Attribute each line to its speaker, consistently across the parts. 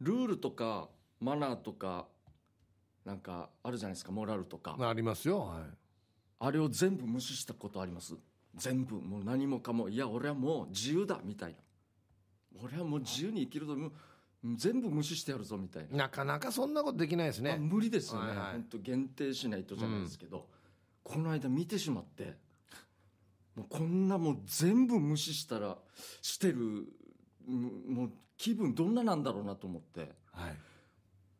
Speaker 1: ルールとかマナーとかなんかあるじゃないですかモラルとかありますよ、はい、あれを全部無視したことあります全部もう何もかもいや俺はもう自由だみたいな俺はもう自由に生きると全部無視してやるぞみたいななかなかそんなことできないですね無理ですよね、はいはい、本当限定しないとじゃないですけど、うん、この間見てしまってもうこんなもう全部無視したらしてるもう気分どんななんだろうなと思って、はい、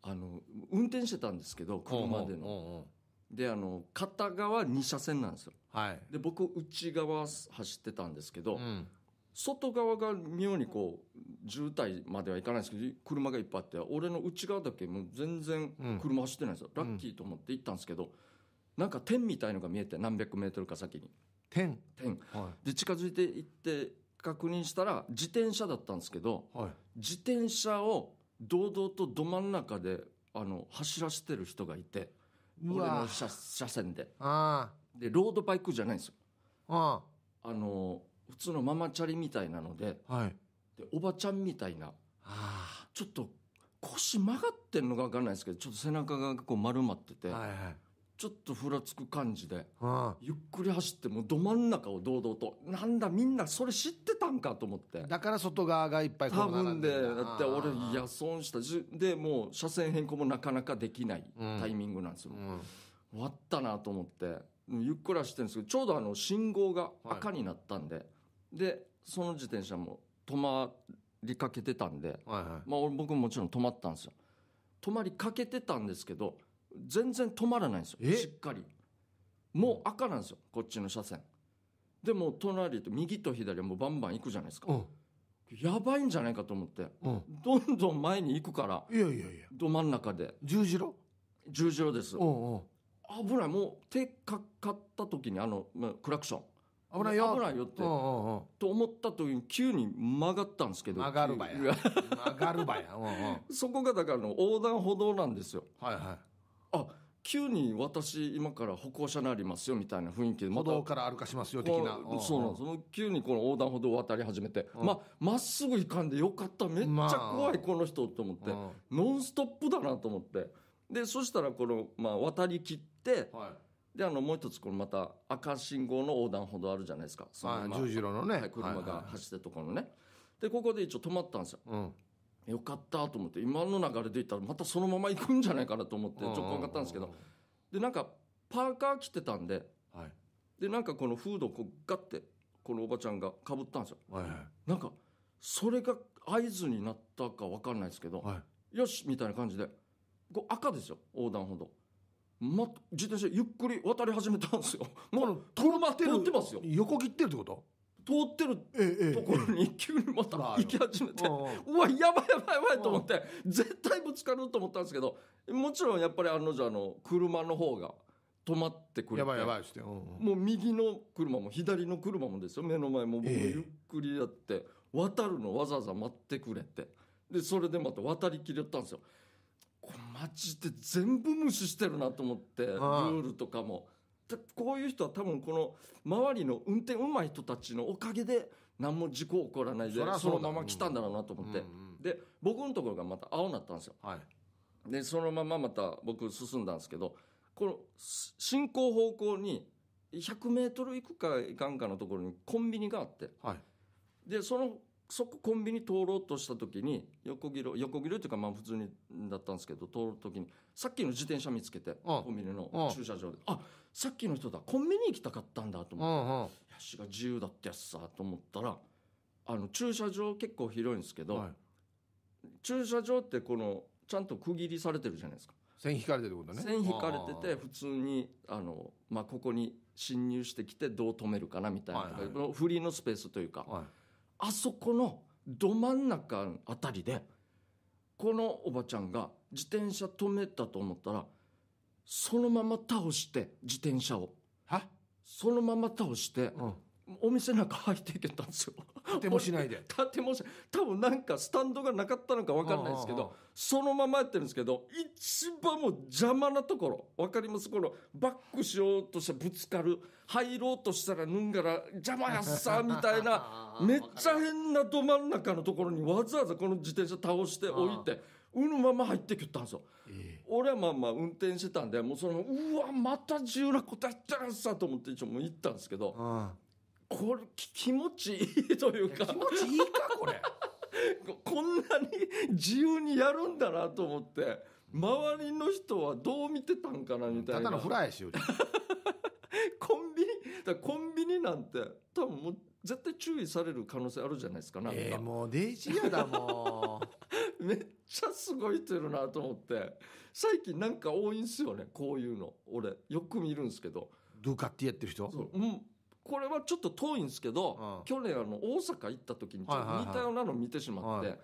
Speaker 1: あの運転してたんですけど車での。であの片側2車線なんですよ、はい、で僕内側走ってたんですけど、うん、外側が妙にこう渋滞まではいかないんですけど車がいっぱいあって俺の内側だけもう全然車走ってないんですよ、うん、ラッキーと思って行ったんですけど、うん、なんか点みたいのが見えて何百メートルか先に
Speaker 2: 点点、は
Speaker 1: い、で近づいていって確認したら自転車だったんですけど、はい、自転車を堂々とど真ん中であの走らせてる人がいて俺の車車線ででロードバイクじゃないんですよあの普通のママチャリみたいなのではい、でおばちゃんみたいなちょっと腰曲がってんのか分かんないですけどちょっと背中がこう丸まってて、はいはい、ちょっとふらつく感じで、はあ、ゆっくり走ってもうど真ん中を堂々となんだみんなそれ知ってたんかと思ってだから外側がいっぱいんで多分でだって俺いや損したでもう車線変更もなかなかできないタイミングなんですよ、うんうん、終わったなと思ってゆっくり走ってるんですけどちょうどあの信号が赤になったんで、はい、でその自転車も止まりかけてたんで、はいはい、まあ、僕ももちろん止まったんですよ止まりかけてたんですけど全然止まらないんですよしっかりもう赤なんですよこっちの車線でも隣と右と左はもうバンバン行くじゃないですか、うん、やばいんじゃないかと思って、うん、どんどん前に行くからいやいやいやど真ん中で十字路十字路です
Speaker 2: 危
Speaker 1: ないもう手かかった時にあの、まあ、クラクション危ないよ危ないよってと思った時に急に曲がったんですけど曲がるばや曲がるばや そこがだからの横断歩道なんですよはいはいあ急に私今から歩行者になりますよみたいな雰囲気で歩道から歩かしますよ的な、そうなんです、急にこの横断歩道を渡り始めて、まん、まっすぐ行かんでよかっためっちゃ怖いこの人と思って、ノンストップだなと思ってでそしたらこの、まあ、渡り切って、はい、であのもう一つこのまた赤信号の横断歩道あるじゃないですか、はい、十字路のね、はい、車が走ってるところのね、はいはい、でここで一応止まったんですよ、うん、よかったと思って今の流れでいったらまたそのまま行くんじゃないかなと思ってちょっと分かったんですけどでなんかパーカー着てたんで、はい、でなんかこのフードをこうガッてこのおばちゃんがかぶったんですよ、はいはい、なんかそれが合図になったか分かんないですけど、はい、よしみたいな感じでこう赤ですよ横断歩道、ま、自転車ゆっくり渡り始めたんですよもう車手乗ってますよ横切ってるってこと通ってるところに急にまた行き始めて、うわ、やばいやばいやばいと思って、絶対ぶつかると思ったんですけど、もちろんやっぱりあの、じゃあの、車の方が止まってくれて、やばいやばいして、もう右の車も左の車もですよ、目の前も僕ゆっくりやって、渡るのわざわざ待ってくれて、で、それでまた渡りきれたんですよ。これマジで全部無視してるなと思って、ルールとかも。こういう人は多分この周りの運転うまい人たちのおかげで何も事故起こらないでそのまま来たんだろうなと思って、で僕のところがまた青になったんですよ、はい、でそのまままた僕進んだんですけどこの進行方向に100メートル行くかいかんかのところにコンビニがあって、はい、でそのそこコンビニ通ろうとした時に横切る横切るていうかまあ普通にだったんですけど通る時にさっきの自転車見つけてコンビニの駐車場であっさっきの人だコンビニ行きたかったんだと思って、ヤしが自由だってやつさと思ったらあの駐車場結構広いんですけど、はい、駐車場ってこのちゃんと区切りされてるじゃないですか線引かれてることね線引かれてて普通にあの、まあ、ここに侵入してきてどう止めるかなみたいな、はいはい、このフリーのスペースというか、はい、あそこのど真ん中あたりでこのおばちゃんが自転車止めたと思ったらそのまま倒して自転車をはそのまま倒して、うん、お店なんか入っていけたんですよ立てもしないで 立てもし多分なんかスタンドがなかったのか分かんないですけどそのままやってるんですけど一番もう邪魔なところ分かりますこのバックしようとしてぶつかる入ろうとしたら脱んがら邪魔やっさみたいな めっちゃ変など真ん中のところにわざわざこの自転車倒して置いてうのまま入ってきったんですよ、えー、俺はまあまあ運転してたんでもうそのうわまた自由なことやったらさと思って一応もう行ったんですけど、これ気持ちいいというか気持ちいいかこれ こんなに自由にやるんだなと思って周りの人はどう見てたんかなみたいなただのフライしよ コンビニだコンビになんて多分もう絶対注意される可能性あるじゃないですかなんか、えー、もうデイジーやだもう めっちゃすごいてるなと思って最近なんか多いんすよねこういうの俺よく見るんですけどドゥカってやってる人う、うん、これはちょっと遠いんですけど、うん、去年あの大阪行った時にちょっと似たようなの見てしまって、はいはいはい、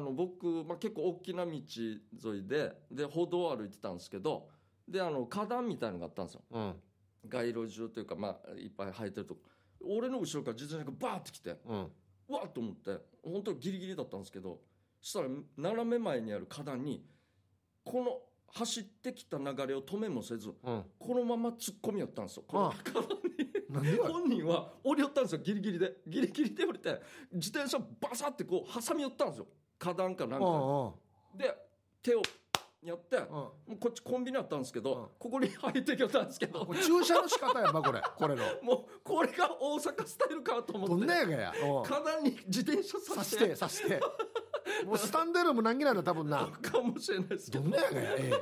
Speaker 1: あの僕、まあ、結構大きな道沿いでで歩道を歩いてたんですけどであの花壇みたいのがあったんですよ、うん街路樹というか、まあ、いっぱい生えてると俺の後ろから自転車がバーって来て、うん、わっと思って本当ギリギリだったんですけどしたら斜め前にある花壇にこの走ってきた流れを止めもせず、うん、このまま突っ込みやったんですよこの花壇に本人は降りよったんですよギリギリでギリギリで降りて自転車バサってこう挟み寄ったんですよ花壇かなんかで手をやって、もうこっちコンビニあったんですけど、ここに
Speaker 2: 入ってきよったんですけど駐車の仕方やばこれこれのもうこれが大阪スタイルかと思ってどんなやかやに自転車さしてさしてもうスタンドルりも何気なんだ多分なかもし
Speaker 1: れないですけどどんなやかや、え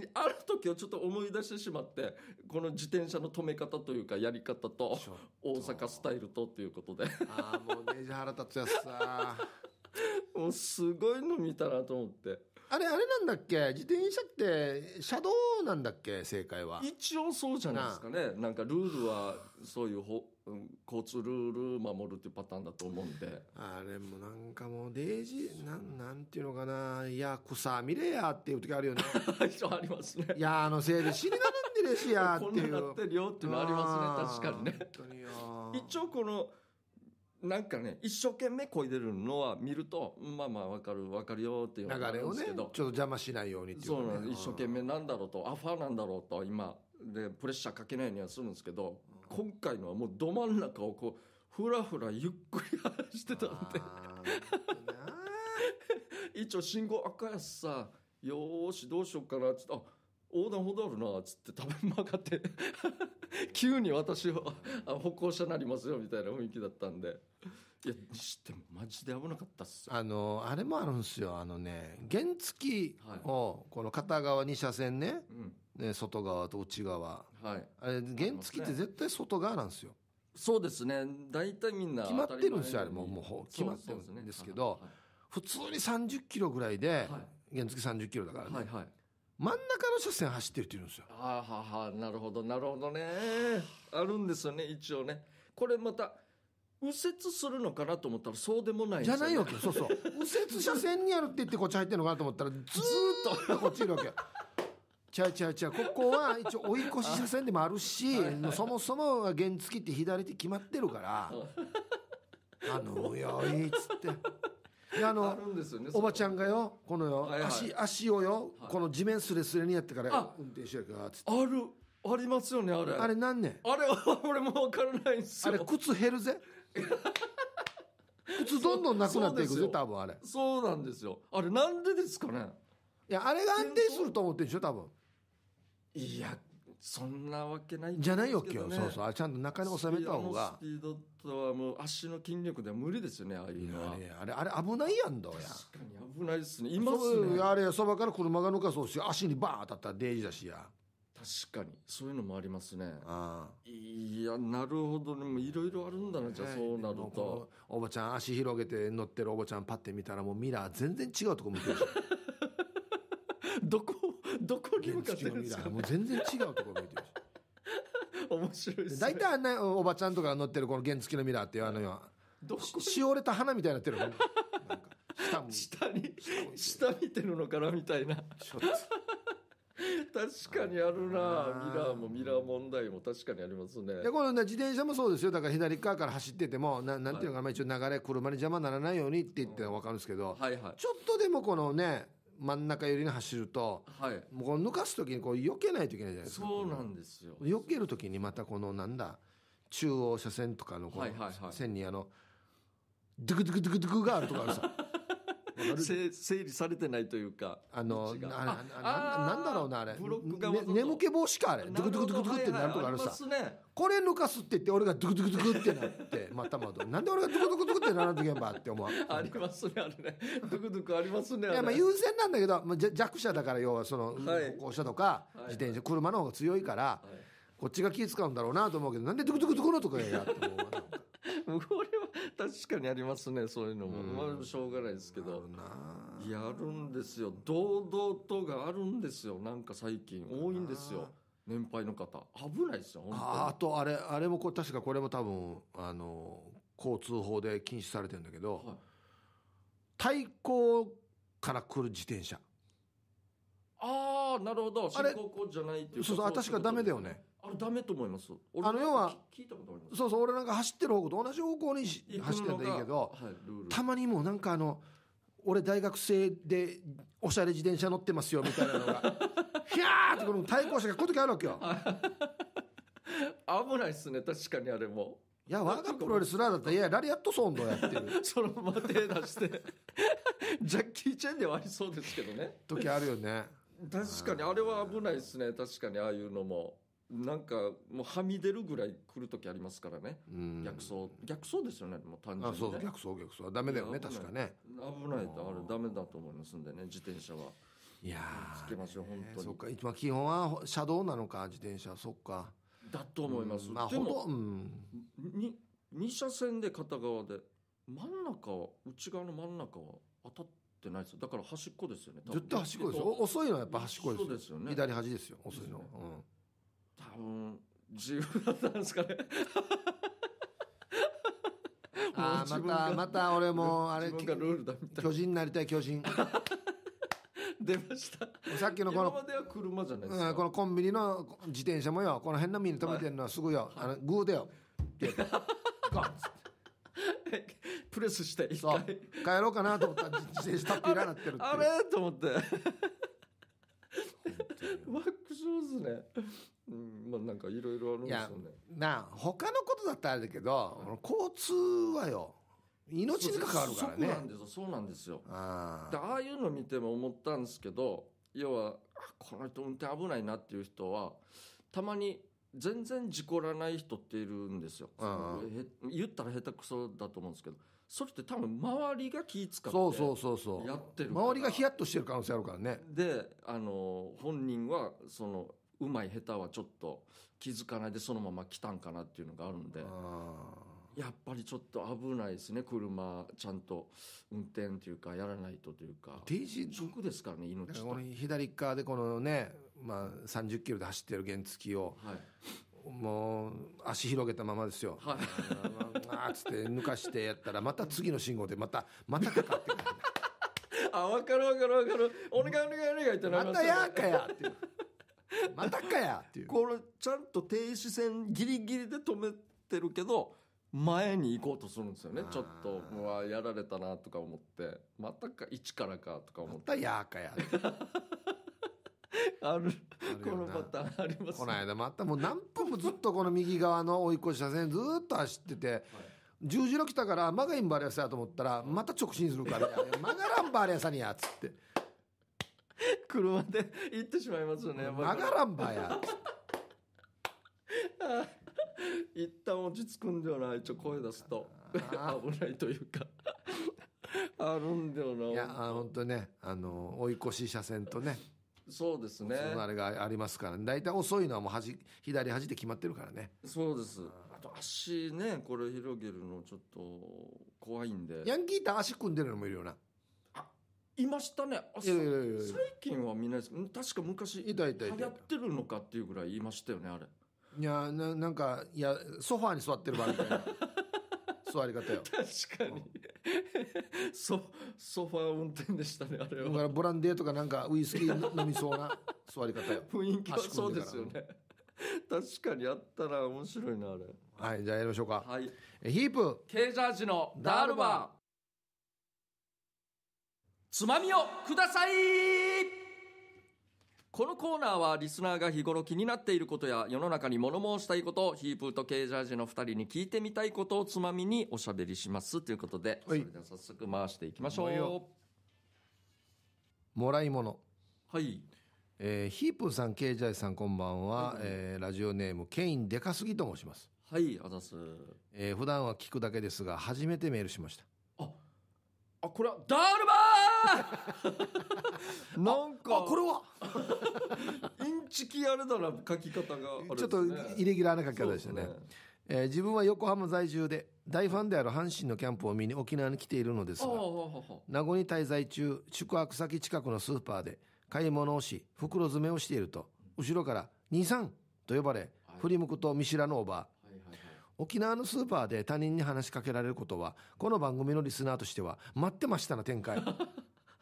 Speaker 2: え、ある時をち
Speaker 1: ょっと思い出してしまってこの自転車の止め方というかやり方と大阪スタイルとということでああもうネジ腹立つやつさ
Speaker 2: もうすごいの見たなと思って。あれ、あれなんだっけ自転車って、車道なんだっけ正解は。一
Speaker 1: 応そうじゃないですかね。なんかルールは、そういうほ、交通ルール守るっていうパターンだと思うんで。あれもなん
Speaker 2: かもう、デイジー、なん、なんていうのかな。いや、草見れやっていう時あるよね。一応ありますね。いや、あのせいで死になるんでるしやっていう。こんななってるよっていうのありますね。確かに
Speaker 1: ね。本当によ。一応この、なんかね、一生懸命こいでるのは見ると、まあまあわかる、わかるよっていう流れをね、ちょっと邪魔しないようにっていう、ね、そうなん一生懸命なんだろうと、アファーなんだろうと、今、で、プレッシャーかけないようにはするんですけど、今回のはもうど真ん中をこう、ふらふらゆっくり走ってたんで。一応信号赤やしさ、よーし、どうしようかなって、あ、横断歩道あるなっつって多分曲がって 急に私は歩行者になります
Speaker 2: よみたいな雰囲気だったんでいやにしてもマジで危なかったっすあのあれもあるんですよあのね原付をこの片側2車線ね,、ね外側と内側、はい、あれ原付って絶対外側なんですよそうですね大体みんな決まってるんですよあれももう決まってるんですけど、普通に30キロぐらいで、原付30キロだからね、はいはい真ん中の車線走ってるって言うんですよ
Speaker 1: はあはあはなるほどなるほどねあるんですよね一応ねこれま
Speaker 2: た右折するのかなと思ったらそうでもない、じゃないわけそうそう右折車線にあるって言ってこっち入ってるのかなと思ったらずっとこっちいるわけちゃうちゃうちゃうここは一応追い越し車線でもあるしはい、そもそも原付って左て決まってるから「あのよい」っつって。あのあねおばちゃんがよこのよ、はいはい足足をよ、はいこの地面すれすれにやってからあ運転手やかつってあるありますよねあれあれねあれ 俺も分からないんですあれ靴減るぜ 靴どんどんなくなっていくぜ多分あれそうなんですよあれなんでですかねいやあれが安定すると思ってるでしょ多分
Speaker 1: いやそんなわけない、じゃないわけよそうそうちゃんと中に収めた方がスピー
Speaker 2: ドとはもう足の筋力では無理ですよねああいうのはあれあれ危ないやんどうや確かに危ないですね今すねあれそばから車が抜かそうし足にバー当たったらデイジだしや
Speaker 1: 確かにそういうのもありますねいやなるほどでもいろいろ
Speaker 2: あるんだなじゃあそうなるとおばちゃん足広げて乗ってるおばちゃんパッて見たらもうミラー全然違うとこ向いてるし
Speaker 1: どこどこに向かってるんですか、ね、もう全然違うとこ
Speaker 2: ろ見てるし 面白いです大、体あんなおばちゃんとか乗ってるこの原付のミラーっていうあのよどしおれた花みたいになってるなんか下下に下見てるのかなみたいな確かにあるなあミラー
Speaker 1: もミラー問題も確かにありますねでこの、ね、自
Speaker 2: 転車もそうですよだから左側から走っててもななんていうのかな、はい、一応流れ車に邪魔にならないようにって言ってわかるんですけど、はいはい、ちょっとでもこのね真ん中寄りに走ると、はい、もうこう抜かす時にこう避けないといけないじゃないですかそうなんですよ避ける時にまたこのなんだ中央車線とかのこの線にあの、はいはいはい、ドゥクドゥクドゥクドゥクがあるとかあるさ
Speaker 1: 整理されてないというかあのなななんだろうなあれブロックが、ね、眠
Speaker 2: 気防止かあれドゥクドゥクドゥクドクってなるとかあるさ、ね、これ抜かすって言って俺がドゥクドゥクドゥクってなって またまたなんで俺がドゥクドゥクドゥクってならんといけんばって思うありますねあれねドゥクド
Speaker 1: ゥクありますねいやまあ優先
Speaker 2: なんだけど、まあ、弱者だから要はその歩行者とか自転車車の方が強いから、こっちが気使うんだろうなと思うけどなんでドゥクドゥクドゥクのとかやって思う。
Speaker 1: もうこれ 確かにありますねそういうのも、うん、まあ、しょうがないですけどやるんですよ堂々とがあるんですよなんか最近多いんですよ年配の方危ないですよあ
Speaker 2: あとあれあれもこ確かこれも多分あの交通法で禁止されてるんだけど、はい、対向から来る自転車
Speaker 1: ああなるほど進行じゃないっ
Speaker 2: ていうそうそう確かダメだよねあれダメと思いますあの要は
Speaker 1: 聞いたことあります
Speaker 2: そうそう俺なんか走ってる方向と同じ方向に走ってんだいいけど、たまにもうなんかあの俺大学生でおしゃれ自転車乗ってますよみたいなのがひゃ ーってこの対向車がこう時あるわけよ危ないっすね
Speaker 1: 確かにあれも
Speaker 2: いや我がプロレスラーだったらいやラリアットソンドやって
Speaker 1: る そのまま手出して
Speaker 2: ジャ
Speaker 1: ッキー・チェンではありそうですけどね時あるよね確かにあれは危ないっすね確かにああいうのもなんかもうはみ出るぐらい来る時ありますからね逆走逆走ですよねもう単純に、ね、そう逆走逆走ダメだよね確かね危ないとあれダメ
Speaker 2: だと思いますんでね自転車はいやつけますよ本当にそっか一番基本は車道なのか自転車そっかだと思います、まあほもとん
Speaker 1: 2車線で片側で真ん中は内側の真ん中は当たってないですよだから端っこですよね絶対端っこですよ
Speaker 2: 遅いのはやっぱ端っこですよそうですよね左端ですよ遅いの、うん多分 自分だったんですかねあまたまた俺もあれ巨人になりたい巨人 出ましたさっきのこの
Speaker 1: 車じゃないですか、うん、こ
Speaker 2: のコンビニの自転車もよこの辺の身に止めてるのはすぐよ、はい、あのグーだよ っンッてプレスして一回帰ろうかなと思ったら自転車タッピーラなってるってあれと思ってワッ
Speaker 1: クスーす
Speaker 2: ねうん、まあなんかいろいろあるんですよねな他のことだったらあれだけど、うん、交通はよ命に関わるからねそうなんですよあ
Speaker 1: あいうの見ても思ったんですけど要はこの人運転危ないなっていう人はたまに全然事故らない人っているんですよ、うん、言ったら下手くそだと思うんですけどそれって多分周りが気使ってそうそうそうそうやってる周りがヒヤッとしてる可能性あるからねであの本人はそのうまい下手はちょっと気づかないでそのまま来たんかなっていうのがあるんでやっぱりちょっと危ないですね車ちゃんと運転というかやらないとと
Speaker 2: いうか定時直ですからね命と左側でこのね、まあ、30キロで走ってる原付を、はい、もう足広げたままですよ、はい、ああっつって抜かしてやったらまた次の信号でまたまたかかってくる あ分かる分かる分かるお願いお願いお願いってなりまた、またやーかやっていう また
Speaker 1: かやっていうこれちゃんと停止線ギリギリで止めてるけど前に行こうとするんですよねちょっとうわやられたなとか思ってまたか一か
Speaker 2: らかとか思っまたやーかや あるこのパターンありますこの間またもう何分もずっとこの右側の追い越し車線ずっと走ってて、十字路来たから曲がりんばあれやさと思ったらまた直進するから「曲がらんばあれやさにや」っつって
Speaker 1: 車で行ってしまいますよね。ながらんばや。一旦落ち着くんではないと声出すと危ないというか
Speaker 2: あるんだよないや本当ねあの追い越し車線とね
Speaker 1: そうですねあれ
Speaker 2: がありますから大体遅いのはもう端左端で決まってるからねそうですあ
Speaker 1: と足ねこれ広げるのちょっと怖いんでヤンキーって足組んでるのもいるよないましたねいやいやいや最近は見ないです確か昔いたいたいた流行ってるのかっていうぐらい言いましたよねあれ
Speaker 2: いやななんかいやソファーに座ってる場合みたいな 座り方よ確かに、うん、ソソファー運転でしたねあれはだからブランデーとかなんかウイスキー飲みそうな
Speaker 1: 座り方よ雰囲気はそうですよね確かにあったら面白いなあれ
Speaker 2: はいじゃあやりましょうかはいヒープ
Speaker 1: K ジャージのダールバーつまみをくださいこのコーナーはリスナーが日頃気になっていることや世の中に物申したいことヒープーとケージャージの2人に聞いてみたいことをつまみにおしゃべりしますということで、それでは早速回していきましょうよ
Speaker 2: もらい物、はいえー、ヒープーさんケイジャイさんこんばんは、えーラジオネームケインデカすぎと申します、はいあざすえー、普段は聞くだけですが初めてメールしましたあ
Speaker 1: あこれはダールバ
Speaker 2: なんかこれは イン
Speaker 1: チキあれだな書き方が、ね、ちょっとイレギュラーな書き方でしたねね、
Speaker 2: えー、自分は横浜在住で大ファンである阪神のキャンプを見に沖縄に来ているのですが名護に滞在中宿泊先近くのスーパーで買い物をし袋詰めをしていると後ろから「兄さん」と呼ばれ、振り向くと見知らぬおば、あ沖縄のスーパーで他人に話しかけられることはこの番組のリスナーとしては待ってましたな展開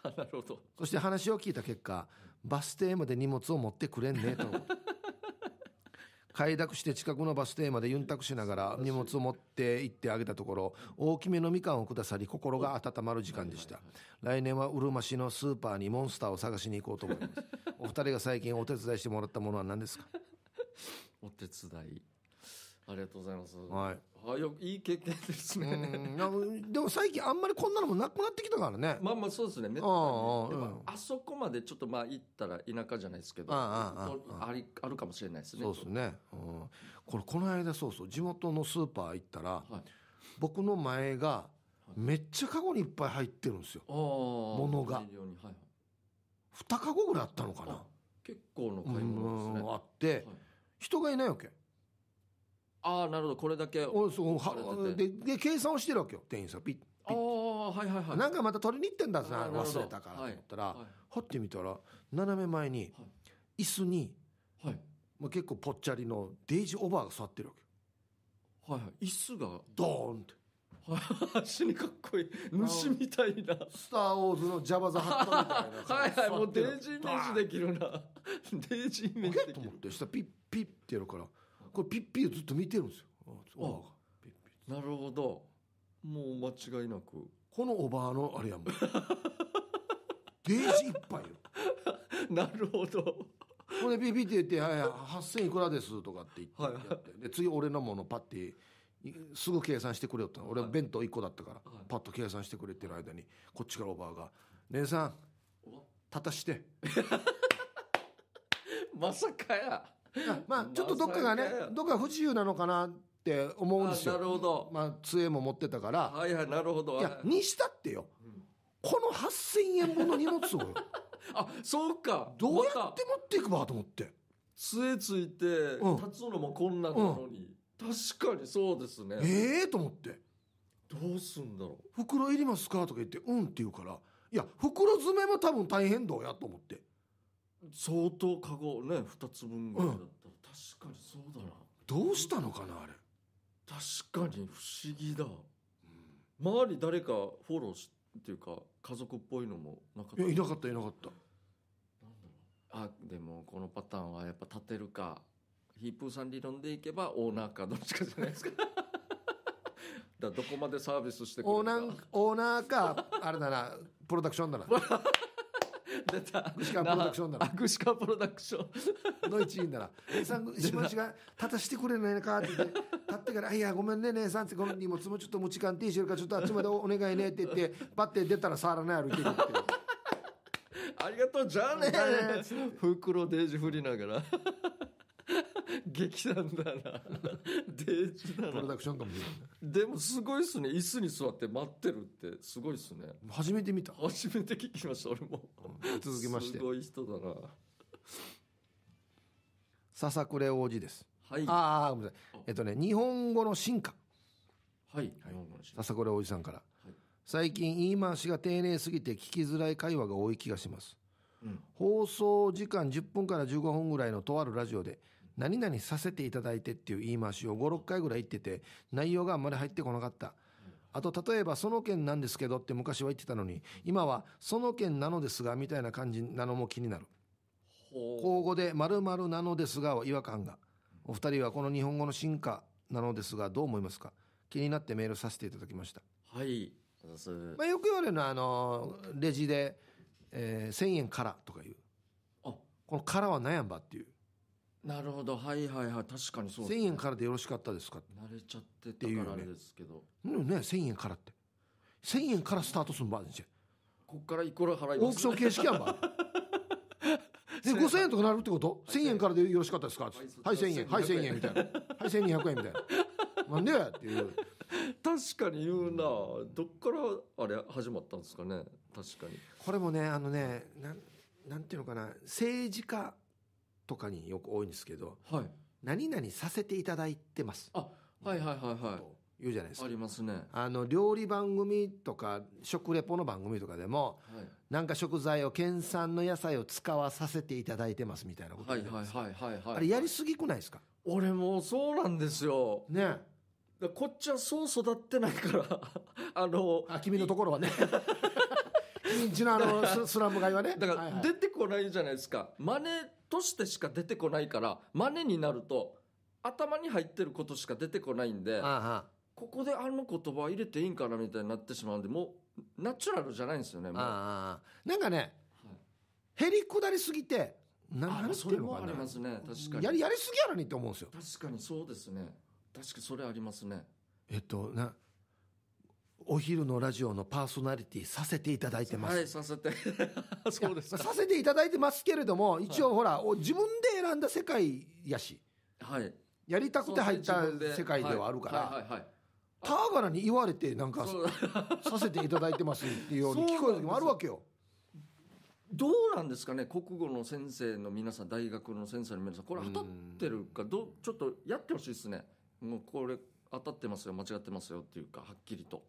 Speaker 2: なるほどそして話を聞いた結果バス停まで荷物を持ってくれんねと 快諾して近くのバス停までユンタクしながら荷物を持って行ってあげたところ大きめのみかんをくださり心が温まる時間でした、来年はうるま市のスーパーにモンスターを探しに行こうと思いますお二人が最近お手伝いしてもらったものは何ですか
Speaker 1: お手伝いありがとうございます。はい。あよいい経
Speaker 2: 験ですね。でも最近あんまりこんなのもなくなってきたからね。まあまあそうですね。ね、あ
Speaker 1: あ,、そこまでちょっとまあ行ったら田舎じゃないですけど、ありあるか
Speaker 2: もしれないですね。そうですね。うん、これこの間そうそう地元のスーパー行ったら、はい、僕の前がめっちゃカゴにいっぱい入ってるんですよ。
Speaker 1: も
Speaker 2: のが。二、カゴぐらいあったのかな。結構の買い物ですね。あって、人がいないわけ。ああなるほどこれだけおそうはでで計算をしてるわけよ店員さんピッピああはいはいはいなんかまた取りに行ってんだな忘れたからと思ったら、はいはい、掘ってみたら斜め前に椅子に、はいまあ、結構ぽっちゃりのデイジーオーバーが座ってるわけはいはい椅子がドーンって 死にかっこいい虫みたいなスター・ウォーズのジャバザ・ハットみたいな はいはいもうデイジーイメージできるなデイジーイメージできると思って下ピッピッってやるからこれピッピーずっと見てるんですよああなる
Speaker 1: ほどもう間違いなく
Speaker 2: このおばあのあれやもん デージいっぱいよなるほどこれピピって言って「はい8,000いくらです」とかって言ってやって、はい、で次俺のものパッてすぐ計算してくれよって俺は弁当1個だったから、はい、パッと計算してくれてる間にこっちからおばあが「姉さん立たして」まさかやまあちょっとどっかがねどっか不自由なのかなって思うんですよなるほどまあ杖も持ってたからはいはいなるほどいやにしたってよ、この8000円分の荷物を あそうかどうやって持っていくわと思って杖
Speaker 1: ついて立つのも困難なのに、確かにそうですねええ
Speaker 2: と思ってどうすんだろう袋いりますかとか言って「うん」って言うからいや袋詰めも多分大変だやと思って相当カゴね2つ分ぐらいだった
Speaker 1: ら、確かにそうだなどうしたのかなあれ確かに不思議だ、周り誰かフォローしっていうか家族っぽいのもなかったいやいなかったいなかったあでもこのパターンはやっぱ立てるかヒープーさん理論でいけばオーナーかどっちかじゃないですか
Speaker 2: だかどこまでサービスしてくれオーるナかーオーナーかあれだなプロダクションだな 出た串川プロダクションだろあ串プロダクションの一員だら姉さん下地 が「立たしてくれないのか」って言って立ってから「いやごめんね姉さん」ってこの荷物もちょっと持ち鑑定してるからちょっとあっちまでお願いねって言ってパッて出たら触らない歩いてるって
Speaker 1: ありがとうじゃあね 袋デージ振りながら 劇団だなデージだなプロダクションかもしれないでもすごいっすね椅子に座って待ってるってすごいっすね初めて見た初めて聞きまし
Speaker 2: た俺も、うん、続きましてすごい人だな笹くれ王子ですはいああごめんなさいえっとね日本語の進化はい、はい、笹くれ王子さんから、はい、最近言い回しが丁寧すぎて聞きづらい会話が多い気がします、うん、放送時間10分から15分ぐらいのとあるラジオで何々させていただいてっていう言い回しを5、6回ぐらい言ってて、内容があんまり入ってこなかった。あと、例えば、その件なんですけどって昔は言ってたのに、今は、その件なのですが、みたいな感じなのも気になる。口語で、〇〇なのですが、違和感が。お二人はこの日本語の進化なのですが、どう思いますか気になってメールさせていただきました。
Speaker 1: はい。まあ、よ
Speaker 2: く言われるのは、あの、レジで、えー、1000円からとかいう。あこのからは悩やんばっていう。なるほどはいはいはい確かにそうで1000円からでよろしかったですかっ慣れちゃってたからあれですけど、うんね1000円からって1000円からスタートするバージ
Speaker 1: こっからいくら払いすオークション形式やんば
Speaker 2: で5000円とかなるってこと1000円からでよろしかったですかってはい1000円はい1 0 0 1000円みたいなはい1200円みたいななんでやっ
Speaker 1: ていう確かに言うなどっからあれ始まったんですかね確かに
Speaker 2: これもねあのねなんなんていうのかな政治家とかによく多いんですけど、はい、何々させていただいてます。あ、はいはいはいはい。言うじゃないですか。ありますね。あの料理番組とか食レポの番組とかでも、はい、なんか食材を県産の野菜を使わさせていただいてますみたいなこと
Speaker 1: はいはいはいはいはい。あれや
Speaker 2: りすぎくないですか。俺もそうなんですよ。ね。こっちはそう育っ
Speaker 1: てないから あのあ君のところはね インチのあのスラム街はねだから出てこないじゃないですか真似としてしか出てこないから真似になると頭に入ってることしか出てこないんでここであの言葉入れていいんかなみたいになってしまうんでもうナチュラルじゃないんですよねもうなんか
Speaker 2: ね、へりくだりすぎて何いうなま
Speaker 1: すねやりや
Speaker 2: りすぎやろにって思うんですよ確かにそうですね確かそれありますねえっとなお昼のラジオのパーソナリティさせていただいてます。はい、させてそうですさせていただいてますけれども、一応ほら、はい、自分で選んだ世界やし、はい、やりたくて入った世界ではあるから、はいはいはい、ターガラに言われて、なんか、させていただいてますっていうように聞こえる時もあるわけよ。
Speaker 1: どうなんですかね、国語の先生の皆さん、大学の先生の皆さん、これ、当たってるか、どちょっとやってほしいですね、もうこれ、当たってますよ、間違ってますよっていうか、はっきりと。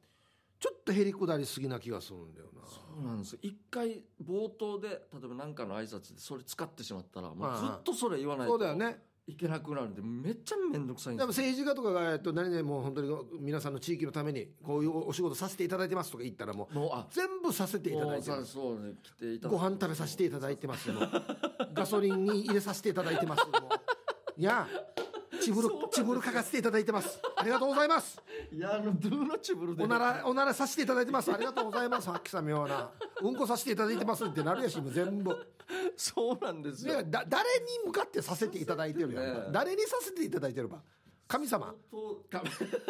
Speaker 1: ちょっとへりくだりすぎな気がするんだよなそうなんです一回冒頭で例えば何かの挨拶でそれ使ってしまったらもうずっとそれ言わないとそうだよ
Speaker 2: ねいけなくなるんでめっちゃ面倒くさいんです、も政治家とかが、えっと、何でも本当に皆さんの地域のためにこういうお仕事させていただいてますとか言ったらもうもう全部させていただいてますそうね来ていただご飯食べさせていただいてますガソリンに入れさせていただいてますいやちぶる、ちぶる書かせていただいてます。ありがとうございます。いや、あの、ド
Speaker 1: ゥのちぶるで。おなら、
Speaker 2: おならさせていただいてます。ありがとうございます。はっきさみような。うんこさせていただいてますってなるやし、もう全部。そうなんですよ。だ誰に向かってさせていただいてるやん。誰にさせていただいてれば。神様。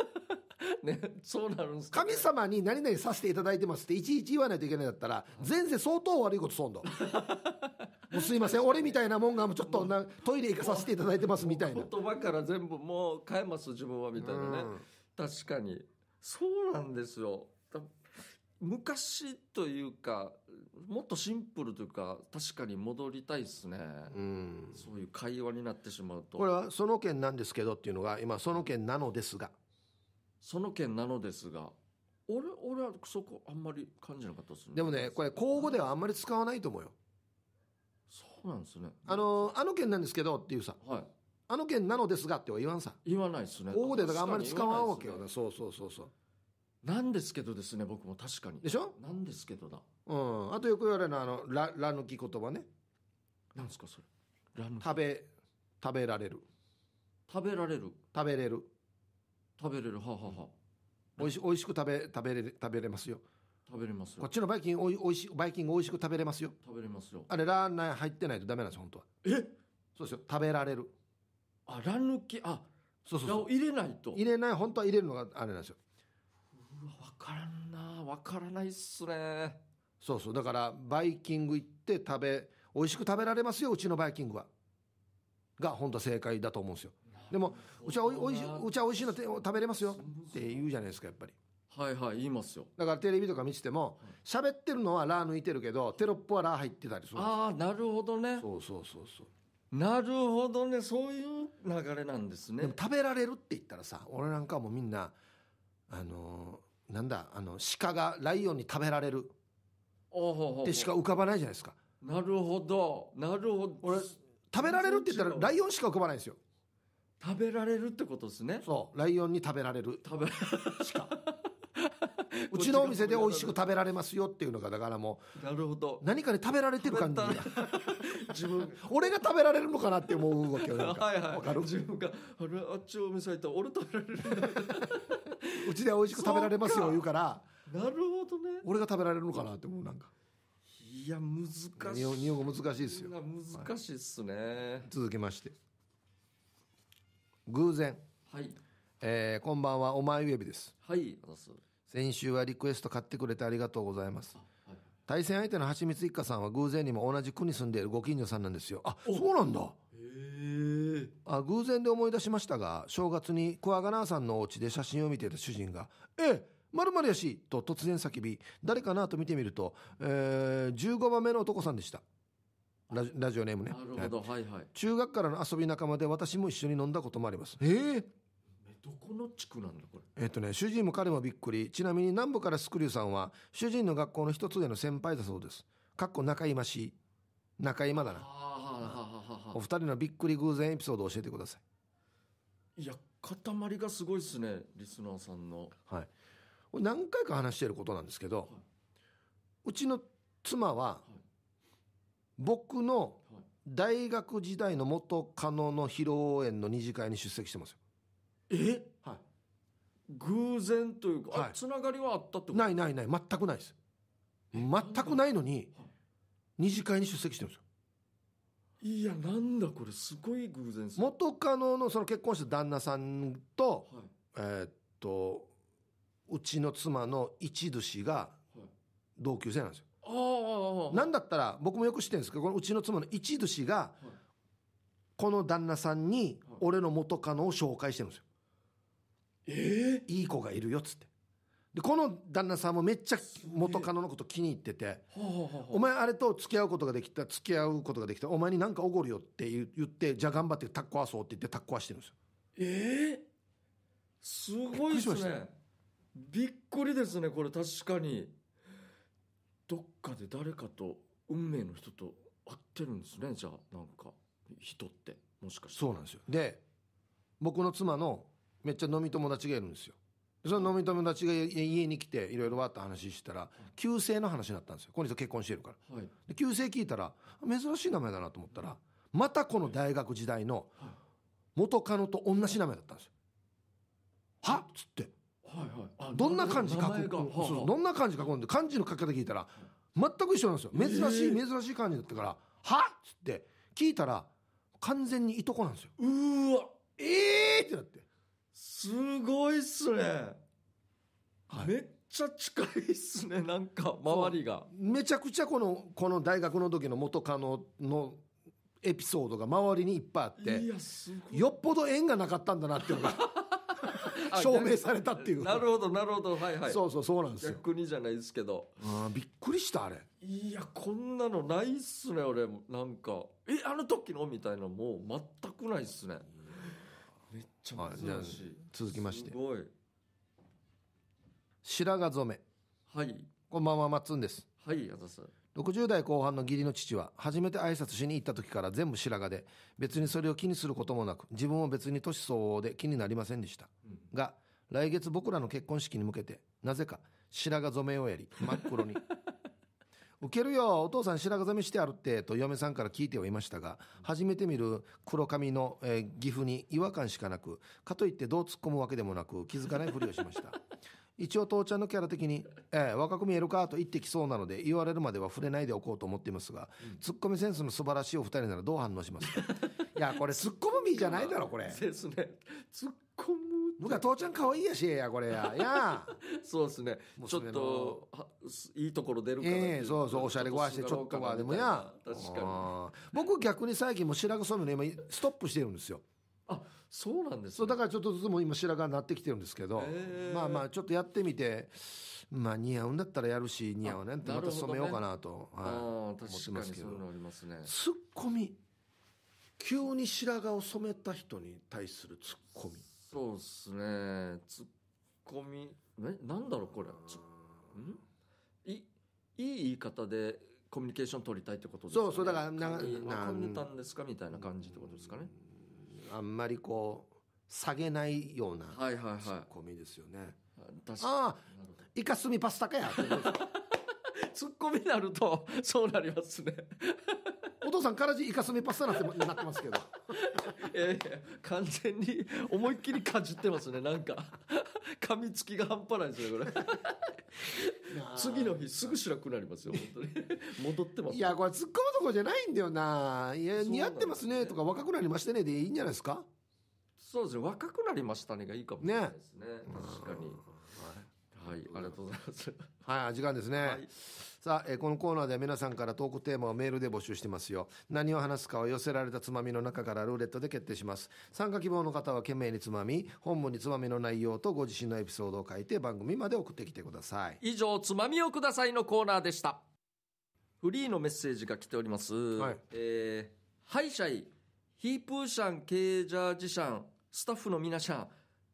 Speaker 2: ね、そうなるんですか、ね、神様に何々させていただいてますっていちいち言わないといけないんだったら、前世相当悪いことそんどもうすいません俺みたいなもんがもうちょっとなトイレ行かさせていただいてますみたいな言葉から
Speaker 1: 全部もう変えます自分はみたいなね、うん、確かにそうなんですよ昔というかもっとシンプルというか確かに戻りたいですね、うん、そういう会話になってしまう
Speaker 2: とこれは「その件なんですけど」っていうのが今「その件なのですが」その件なのですが
Speaker 1: 俺俺はそこあんまり感じなかったですねでもねこ
Speaker 2: れ口語ではあんまり使わないと思うよそうなんですねあのあの件なんですけどっていうさ、はい、あの件なのですがっては言わんさ言わないですね大手だからあんまり使わんわけよねそうそうそうそう
Speaker 1: なんですけどですね僕も確かにでしょなんですけどだ
Speaker 2: うんあとよく言われるのはあのらら抜き言葉ねなんですかそれら抜き食べ食べられる食べられる食べれる食べれるはあ、ははあ、おいしおいしく食べ食べれ食べれますよ食べれますこっちのバイキンおいおいしバイキング美味しく食べれますよ食べれますよあれラーナー入ってないとダメなんです本当はえそうですよ食べられるあら抜きあそうそうそう入れないと入れない本当は入れるのがあれなんですようわ分からんな分からないっすねそうそうだからバイキング行って食べ美味しく食べられますようちのバイキングはが本当は正解だと思うんですよでもうちはおいしいうちは美味しいの食べれますよって言うじゃないですかやっぱりはいはい言いますよだからテレビとか見てても喋ってるのは「ラ」ー抜いてるけどテロップは「ラ」ー入ってたりするああなるほどねそうそうそうそうなるほどねそういう流れなんですねでも食べられるって言ったらさ俺なんかもみんなあのーなんだあの鹿がライオンに食べられるってしか浮かばないじゃないですかなるほどなるほど俺食べられるって言ったらライオンしか浮かばないんですよ食べられるってことですねそうライオンに食べられる食べし うちのお店で美味しく食べられますよっていうのがだからも
Speaker 1: うなるほど何
Speaker 2: かで食べられてる感じ自分 俺が食べられるのかなって思うわけよはいはいかる自分があれあっちお店行ったら俺食べられるうちで美味しく食べられますよ言うからなるほどね俺が食べられるのかなって思うなんかいや難しい日本語難しいですよ難しいっすね、はい、続きまして偶然はいえー、こんばんは、お前ウェです。はい、先週はリクエスト買ってくれてありがとうございます。はい、対戦相手のはちみつ一家さんは偶然にも同じ区に住んでいるご近所さんなんですよ。あ、そうなんだ。へあ偶然で思い出しましたが、正月にクワガナーさんのお家で写真を見ていた主人が、えまるまるやしと突然叫び、誰かなと見てみると、えー、15番目の男さんでした。ラジラジオネームね、はいはい、中学からの遊び仲間で私も一緒に飲んだこともありますええ
Speaker 1: どこの地区なんだ
Speaker 2: これえっとね主人も彼もびっくりちなみに南部からスクリューさんは主人の学校の一つでの先輩だそうですかっこ仲いましい仲いまだなお二人のびっくり偶然エピソードを教えてくださいいや塊がすごいですねリスナーさんのはいこれ何回か話してることなんですけど、はい、うちの妻は、僕の大学時代の元カノの披露宴の二次会に出席してますよえはい偶然というか、はい、つながりはあったってことないないない全くないです全くないのに二次会に出席してるんですよいやなんだこれすごい偶然元カノのその結婚した旦那さんと、はい、えっとうちの妻の一寿司が同級生なんですよ、
Speaker 1: はい、なんだ
Speaker 2: ったら僕もよく知ってるんですけどこのうちの妻の一寿司が、この旦那さんに俺の元カノを紹介してるんですよえー、いい子がいるよっつってでこの旦那さんもめっちゃ元カノのこと気に入ってて「お前あれと付き合うことができた付き合うことができたお前に何かおごるよ」って言って「じゃあ頑張ってタッコわそう」って言ってタッコわしてるんですよ
Speaker 1: ええー、すごいですねびっくりですねこれ確かにどっかで誰かと
Speaker 2: 運命の人と会ってるんですねじゃあなんか人ってもしかしてそうなんですよで僕の妻のめっちゃ飲み友達がいるんですよその飲み友達が家に来ていろいろわって話したら旧姓の話になったんですよこの人結婚してるから、はい、で旧姓聞いたら珍しい名前だなと思ったらまたこの大学時代の元カノと同じ名前だったんですよはっつって、はいはい、どんな漢字書く、そうそうどんな漢字書くんで漢字の書き方聞いたら全く一緒なんですよ珍しい珍しい漢字だったから「はっ?」つって聞いたら完全にいとこなんですようわええー、ってなってすごいっすね、はい、めっちゃ近いっすねなんか周りがめちゃくちゃこのこの大学の時の元カノのエピソードが周りにいっぱいあってよっぽど縁がなかったんだなっていうのが 証明されたっていうなるほどなるほどはいはいそうそうそうなんですよ逆にじゃないですけどあびっくりしたあれ
Speaker 1: いやこんなのないっすね俺なんかえあの時のみたいなもう全くないっすね
Speaker 2: めっちゃ珍しい続きましてすごい白髪染めはいこんばんはまっつんですはいあ60代後半の義理の父は初めて挨拶しに行った時から全部白髪で別にそれを気にすることもなく自分も別に年相応で気になりませんでした、うん、が来月僕らの結婚式に向けてなぜか白髪染めをやり真っ黒に受けるよお父さん白髪染めしてあるって」と嫁さんから聞いてはいましたが初めて見る黒髪の、えー、岐阜に違和感しかなくかといってどう突っ込むわけでもなく気づかないふりをしました 一応父ちゃんのキャラ的に「えー、若く見えるか?」と言ってきそうなので言われるまでは触れないでおこうと思っていますが、うん、ツッコミセンスの素晴らしいお二人ならどう反応しますか いやこれツッコむ身じゃないだろこれ。ですね。ツッコ僕は父ちゃん可愛いやしやこれ やや
Speaker 1: そうですねちょっといいところ出るから、えそうそうおしゃれ壊してちょっとはでもや確か
Speaker 2: に僕逆に最近も白髪染めの今ストップしてるんですよあそうなんです、ね、そうだからちょっとずつもう今白髪になってきてるんですけど、えー、まあまあちょっとやってみてまあ似合うんだったらやるし似合うねってまた染めようかなと、ね、はい、思ってますけどす、ね、ツッコミ急に白髪を染めた人に
Speaker 1: 対するツッコミそうっすねツッコミえ、なんだろうこれんいいい言い方でコミュニケーション
Speaker 2: 取りたいってことですか、ね、そうそうだからなななんでたんですかみたいな感じってことですかねあんまりこう下げないようなははいいはいコミですよね、はいはいはい、ああイカスミパスタかや ツッコミになるとそうなりますねお父さんからじイカスミパスタなってなってますけど
Speaker 1: えー、完全に思いっきりかじってますねなんか噛みつきが半端ないですねこれ
Speaker 2: 次の日すぐ白くなりますよ本当に戻ってますいやこれ突っ込むとこじゃないんだよないや、ね、似合ってますねとか若くなりましてねでいいんじゃないですかそうですね若くなりましたねがいいかもしれないですね、ね、確かにはい、ありがとうございますはい時間ですね、はいさあ、えー、このコーナーでは皆さんからトークテーマをメールで募集してますよ何を話すかを寄せられたつまみの中からルーレットで決定します参加希望の方は懸命につまみ本文につまみの内容とご自身のエピソードを書いて番組まで送ってきてください
Speaker 1: 以上「つまみをください」のコーナーでしたフリーのメッセージが来ております、はい、えー、ハイシャヒープーシャンケージャージシャンスタッフの皆さん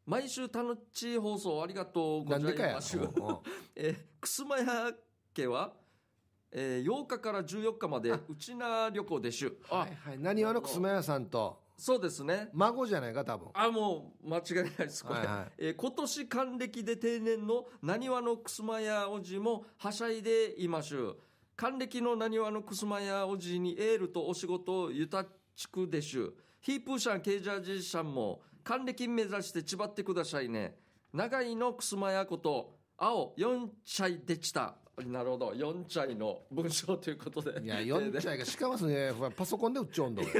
Speaker 1: 毎週楽しい放送ありがとうございます。なんでかや。えー、くすまや家は、えー、8日から14日までうちな旅行でしゅはいはいわのくすま屋さんとそうですね孫じゃないか多分あもう間違いないですこれ、はいはい、えー、今年還暦で定年のなにわのくすまやおじもはしゃいでいましゅ還暦のなにわのくすまやおじにエールとお仕事ゆたちくでしゅヒープーシャンケージャージーシャンも還暦目指してちばってくださいね長井のくすまやこと青4歳でちたなるほど四チャイの文章ということでい
Speaker 2: や四チャイがしかもねパソコンで打っちゃうんだ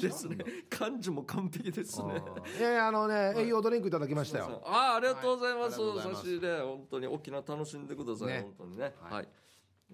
Speaker 2: ですね漢字も完璧ですねえー、あのね、はい、栄養ドリンクいただきましたよ
Speaker 1: あありがとうございます、は差し入れ本当に沖縄楽しんでください、ね、本当にねはい、はい、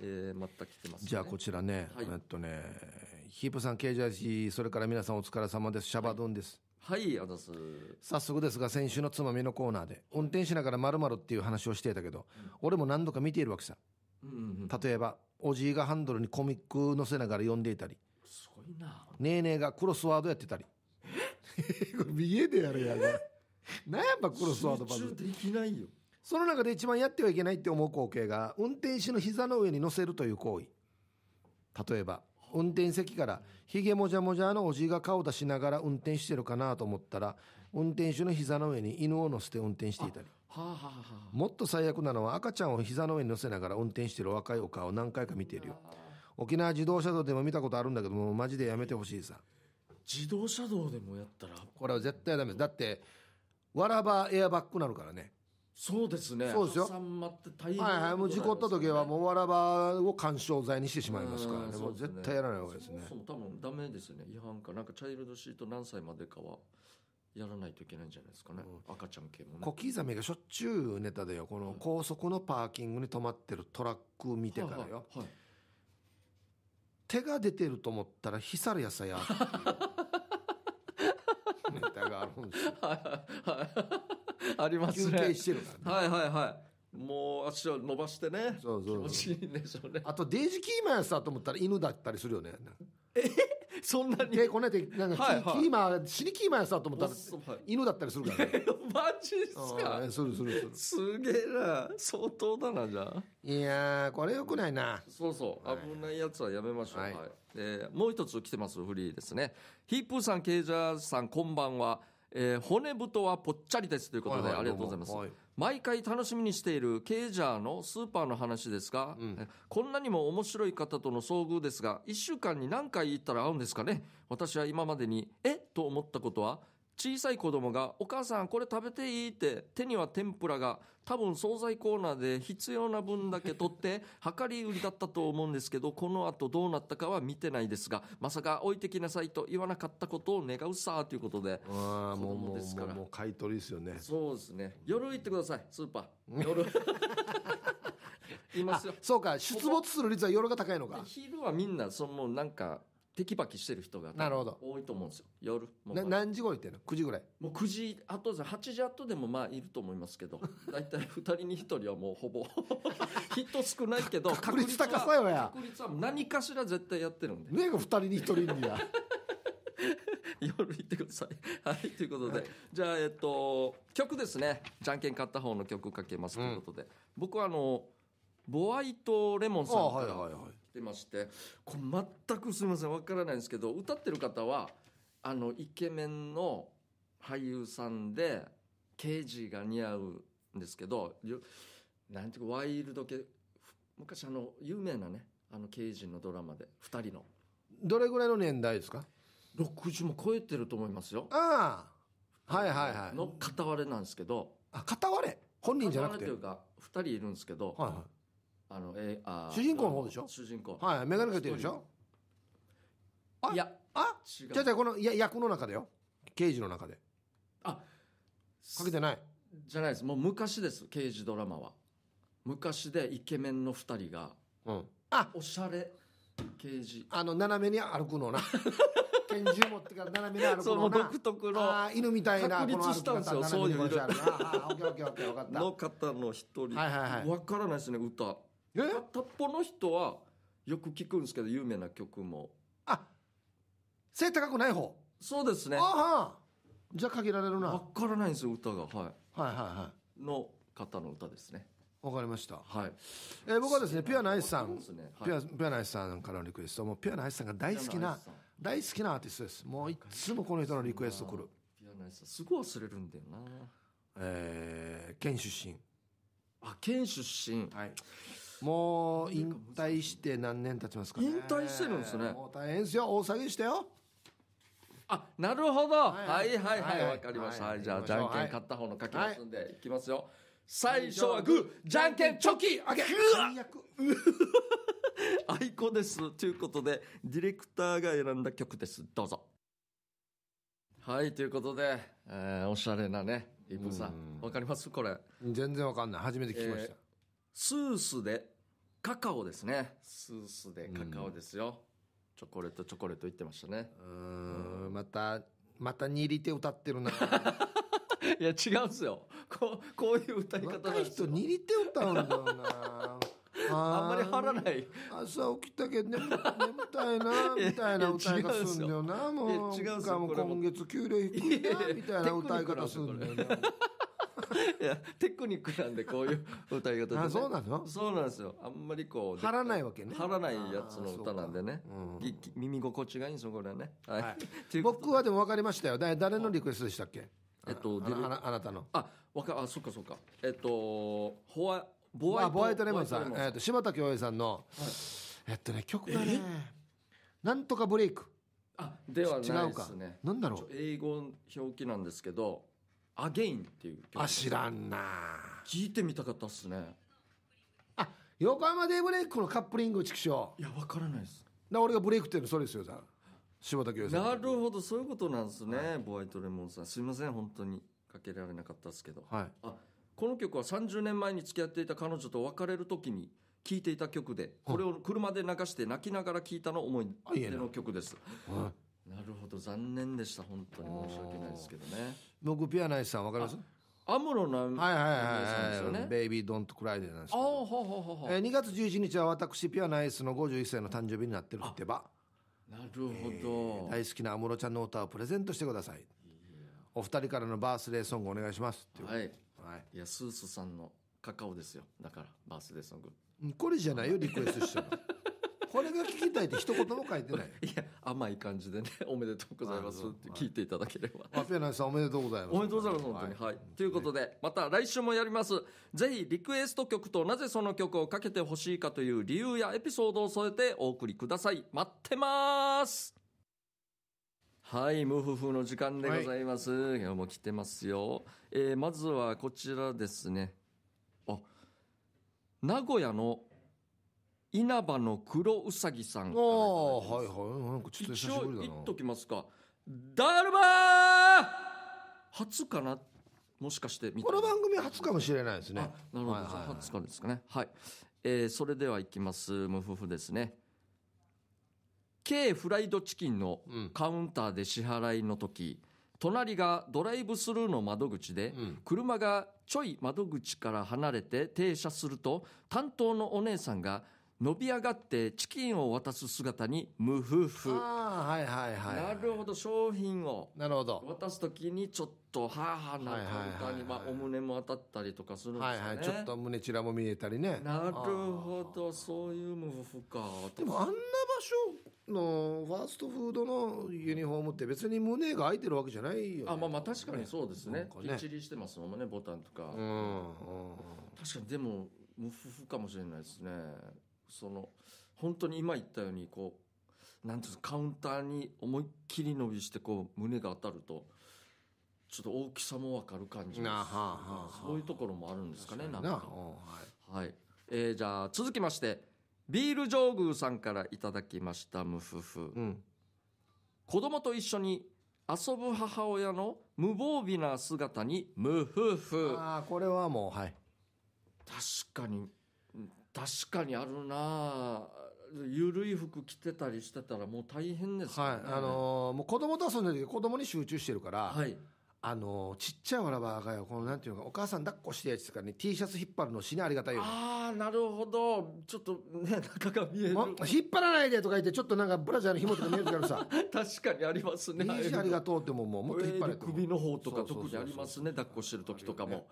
Speaker 1: えー、また来てます、ね、じゃあこ
Speaker 2: ちらね、えっとねヒープさん、ケージャージー、それから皆さんお疲れ様です。シャバドンです。
Speaker 1: はいあざす
Speaker 2: 早速ですが先週のつまみのコーナーで運転しながらまるっていう話をしていたけど、俺も何度か見ているわけさ、うん例えばおじいがハンドルにコミック載せながら読んでいたりすごいなねえねえがクロスワードやってたり これ家でやるやん。何やっぱクロスワードバズルできないよその中で一番やってはいけないって思う光景が運転手の膝の上に乗せるという行為例えば運転席からひげもじゃもじゃのおじいが顔出しながら運転してるかなと思ったら運転手の膝の上に犬を乗せて運転していたり、
Speaker 1: はあはあ、
Speaker 2: もっと最悪なのは赤ちゃんを膝の上に乗せながら運転してる若いお顔を何回か見てるよ沖縄自動車道でも見たことあるんだけどもマジでやめてほしいさ自動車道でもやったらこれは絶対ダメだってわらばエアバッグなるからねそうですねそうですよって大変、はいはいもう事故った時はもうわらばを緩衝材にしてしまいますからねもう絶対やらない方がいいですねそもそ
Speaker 1: も多分ダメですね違反かなんかチャイルドシート何歳までかはやらないといけないんじゃないですかね、うん、赤ちゃん系もね小刻み
Speaker 2: がしょっちゅうネタだよこの高速のパーキングに止まってるトラック見てからよ、はいはいはい、手が出てると思ったら「ひさるやさや」っていう ネタがあるんですよ。はい あります休憩してるからねはいはいはいもう足を伸ばしてねそうそう気持ちいいんでしょうねあとデイジキーマンやさと思ったら犬だったりするよね。そんなにでこの間なんかキ,、はいはいキーマン死にキーマンやさと思ったらはい犬だったりするからね。マジですかんするするする。すげえな相当だなじゃいやーこれよくないな。そうそう、危ないやつは
Speaker 1: やめましょう、ははいえーもう一つ来てますフリーですねヒープーさんケイジャーさんこんばんはえー、骨太はぽっちゃりですということで、はいはい、ありがとうございます、はい、毎回楽しみにしているケージャーのスーパーの話ですが、うん、こんなにも面白い方との遭遇ですが1週間に何回行ったら会うんですかね私は今までにえっと思ったことは小さい子供が、お母さんこれ食べていいって、手には天ぷらが、多分惣菜コーナーで必要な分だけ取って、量り売りだったと思うんですけど、この後どうなったかは見てないですが、まさか置いてきなさいと言わなかったことを願うさ、ということで。
Speaker 2: ああ、もう、もう、もう買い取りですよね。そうですね。夜行ってください、スーパー。夜。いますよ。そうか、出没する率は夜が高いのか。
Speaker 1: 昼はみんな、その、なんか、テキパキしてる人がなるほど多いと思うんですよ夜もう何時頃行ってるの9時ぐらいもう9時あとゃ8時後でもまあいると思いますけど 大体2人に1人はもうほぼヒット少ないけど確率高さよや確率は何かしら絶対やってるんでねえが2人に1人んや 夜行ってくださいはいということで、はい、じゃあえっと曲ですねじゃんけん勝った方の曲かけますということで、うん、僕はあのボワイトレモンさんから、はいはいはい、てましてこれ全くすみませんわからないんですけど歌ってる方はあのイケメンの俳優さんで刑事が似合うんですけどなんていうかワイルド系昔あの有名なねあの刑事のドラマ
Speaker 2: で2人のどれぐらいの年代ですか60も超えてると思いますよああはいはいはいの片割れなんですけどあ片割れ本人じゃなくてという
Speaker 1: か2人いるんですけど、はいはいあのえー、あ主人公の方でしょ主人
Speaker 2: 公はい眼鏡かけてるでしょあいやあ違うじゃじゃこのいや役の中でよ刑事の中であかけてないじゃないですもう昔です刑事ドラ
Speaker 1: マは昔でイケメンの2人が、うん、
Speaker 2: あおしゃれ刑事あの斜めに歩くのな 拳銃持ってから斜めに歩くのな独特の犬みたいなこの歩き方そういうのの方の一
Speaker 1: 人、はいはいはい、分からないですね歌えタッポの人はよく聞くんですけど有名な曲もあ背高くない方そうですねあは
Speaker 2: じゃあ限られるな分からないんですよ歌が、はい、はいはいはいの方の歌ですねわかりました、はいえー、僕はですねピュアナイスさん、ねはい、ピュアナイスさんからのリクエストもうピュアナイスさんが大好きな大好きなアーティストですもういつもこの人のリクエストくるピュアナイスさんすごい忘れるんだよなえー、県出身あ県出身はいもう引退して何年経ちますか、ね、引退してるんですねもう大変ですよ大騒ぎしたよあなるほど、はい、はいはいわ、かりました、はい、じゃあじゃんけん勝
Speaker 1: った方の書きますんで、い、きますよ最初はグーじゃ
Speaker 2: んけんチョキあげうわ
Speaker 1: あいこですということでディレクターが選んだ曲ですどうぞはいということで、えー、おしゃれなねイブさんわかりますこれ全然わかんない初めて聞きました、えースースでカカオですねスースでカカオです
Speaker 2: よ、チョコレートチョコレート言ってましたねうんまたまた握り手歌ってるな いや違うんですよこうこういう歌い方若い人より手歌うんだよな あんまり張らない朝起きたけど眠眠たいな みたいな歌い方するんだよなもう違うんすよかも今月給料低いなみたいな歌い方するんだよな
Speaker 1: いや、テクニックなんで、こういう
Speaker 2: 歌い方で、ね。あ、そうなのそうなんですよ。
Speaker 1: あんまりこう。張らないわけね。張らないやつの歌なんでね。うん、耳心地がいいんですよ、これはね。は
Speaker 2: い。僕はでも分かりましたよ。だ誰のリクエストでしたっけえっと、あああなたの。あ、わか、あ、そっかそっか。えっと、ホワ、ボワイト。ボワイトレモンさん。えっと、柴田恭平さんの、はい、えっとね、曲がね、なんとかブレイク。あ、ではないですね。なんだろう。英語
Speaker 1: 表記なんですけど、アゲインっていう曲あ知らんな聞いてみたかったっ
Speaker 2: すねあ横浜デイブレイクのカップリング畜生いやわからないですな俺がブレイクっていうのそれですよ柴田なるほどそういうことなんですね、はい、ボワイトレ
Speaker 1: モンさんすいません本当にかけられなかったですけど、はい、あこの曲は30年前に付き合っていた彼女と別れる時に聴いていた曲でこれを車で流して泣きながら聴いたの思い出の曲です、はいなるほど残念でした本当に申し訳ないですけどね
Speaker 2: 僕ピアナイスさんわかりますアムロなはいはいはいはい、ベイビードントクライデーなんですけど
Speaker 1: ほうほうほうほう、えー、月
Speaker 2: 十一日は私ピアナイスの五十一歳の誕生日になってるってばなるほど、えー、大好きなアムロちゃんの歌をプレゼントしてくださいお二人からのバースデーソングお願いしますはい、はい、いやスースさんのカカオですよだからバースデーソングこれじゃないよリクエストしたのこれが聞きたいって一言も書
Speaker 1: いてない いや甘い感じでね おめでとうございますって聞
Speaker 2: いていただければアペナさんおめでとうございますおめでとうございます本当に
Speaker 1: はい、はい、ということでまた来週もやりますぜひリクエスト曲となぜその曲をかけてほしいかという理由やエピソードを添えてお送りください待ってますはい、ムフフの時間でございます。はい、今日も来てますよ。えー、まずはこちらですね。あ、名古屋の稲葉の黒うさぎさんからいたはいはい。なんかちょっと久一しぶり応だな。言っときますかダルバー初かなもしかしてこの番組初かもしれないですね。なるほど、はいはいはい初かですかねはい、えーそれではいきますムフフですね K フライドチキンのうんカウンターで支払いの時、隣がドライブスルーの窓口で、うん車がちょい窓口から離れて停車すると担当のお姉さんが伸び上がってチキンを渡す姿にムフフ。ああはいはいはい、なるほど商品をなるほど渡す時にちょっとはあはあなんかにまあお胸も当たったりとかするんですよね、はいはい、ちょっと
Speaker 2: 胸ちらも見えたりねなるほ
Speaker 1: どそういうムフフかで
Speaker 2: もあんな場所のファーストフードのユニフォームって別に胸が開いてるわけじゃないよ、ね、あまあまあ確かにそうですねね一
Speaker 1: りしてますもんねボタンとかうん、うん、確かにでもムフフかもしれないですねその本当に今言ったようにこうなんていうカウンターに思いっきり伸びしてこう胸が当たるとちょっと大きさも分かる感じです、そういうところもあるんですかねなんかはい、はい、えー、じゃあ続きましてビール上宮さんからいただきましたムフフ、うん、子供と一緒に遊ぶ母親の無防備な姿にムフフああこれはもうはい確かに確かにあるなゆるい服着て
Speaker 2: たりしてたらもう大変です、ね、はいあのー、もう子供と遊んでる時子供に集中してるから、はい、あのちっちゃいわらばがよこのなんていうかお母さん抱っこしてやつとかね T シャツ引っ張るの死にありがたいよ、ああなるほどちょっとね中が見える、ま、引っ張らないでとか言ってちょっとなんかブラジャーの紐とか見えるからさ 確かにありますねいありがとうってももうもっと引っ張れ
Speaker 1: 首の方とか特にありますね抱っこしてる時とかも、ね、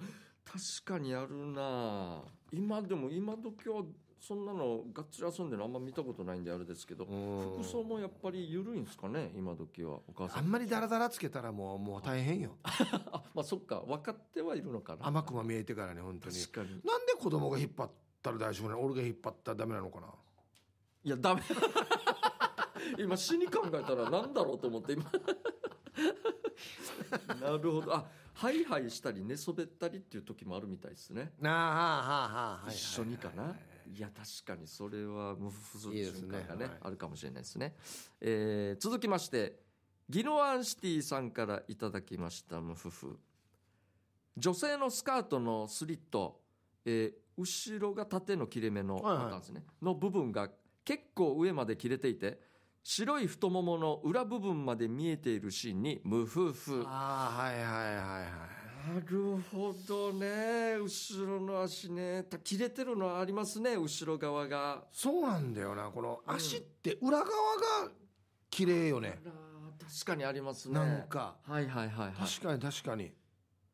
Speaker 1: 確かにあるな今でも今時はそんなのがっつり遊んでるのあんま見たことないんであれですけど服装もやっぱり緩いんですかね今時はお母さんあんまりダラダラつけたらもうもう大
Speaker 2: 変よ あまあそっか分かってはいるのかな甘くま見えてからね本当に確かになんで子供が引っ張ったら大丈夫なの俺が引っ張ったらダメなのかないやダメ 今死に考えたら何だろうと思って今
Speaker 1: なるほどあハイハイしたり寝そべったりっていう時もあるみたいですねああはあはあはあ、は一緒にかな、はいはいはいいや、確かにそれは無不足瞬間がね、いいねはい、あるかもしれないですね。えー、続きまして、ギノアンシティさんからいただきました、無夫婦。女性のスカートのスリット、えー、後ろが縦の切れ目のパターンですね、はいはい、の部分が結構上まで切れていて、白い太ももの裏部分まで見えているシーンに、無夫婦。ああ、はいはいはいはい。るほどね。後ろの足ね。切れてるのありますね、後ろ側が。そうなんだよな。この足って裏側が綺麗よね。確かにありますね。なんか。はいはいはい、はい、確かに確かに。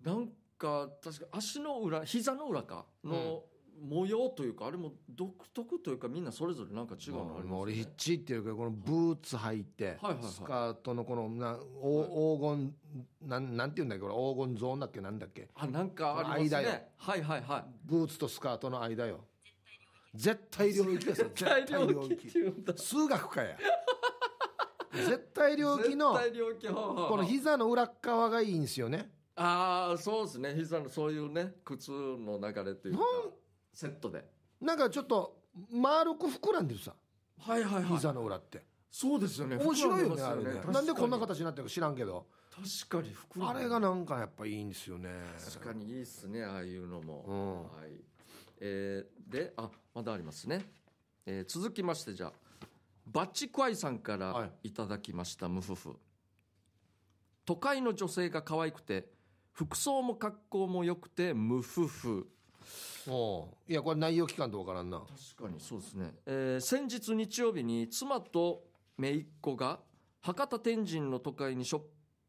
Speaker 1: なんか、確か足の裏、膝の裏か。の、模様というかあれも独特というかみんなそれぞれなんか違うのありますね俺ヒッチっていう
Speaker 2: かこのブーツ履いて、スカートのこのなお黄金なんなんていうんだっけこれ黄金ゾーンだっけなんだっけあなんかあります間よはいはいはブーツとスカートの間よ絶対領域ですよ絶対領域数学かや 絶対領域の絶対領域この膝の裏側がいいんですよね
Speaker 1: ああそうですね膝のそういうね靴の流れっていうか
Speaker 2: セットでなんかちょっと丸く膨らんでるさはいはいはい膝の裏ってそうですよね面白いよねあれねなんでこんな形になってるか知らんけど確かに膨らあれが
Speaker 1: なんかやっぱいいんですよね確かにいいっすねああいうのも、うん、はいえー、であまだありますね、えー、続きましてじゃあバッチクワイさんからいただきました、はい、無都会の女性が可愛くて服装も格好も良くてムフフおいやこれ内容期間とわからんな確かにそうですね、えー、先日日曜日に妻と姪っ子が博多天神の都会にショッ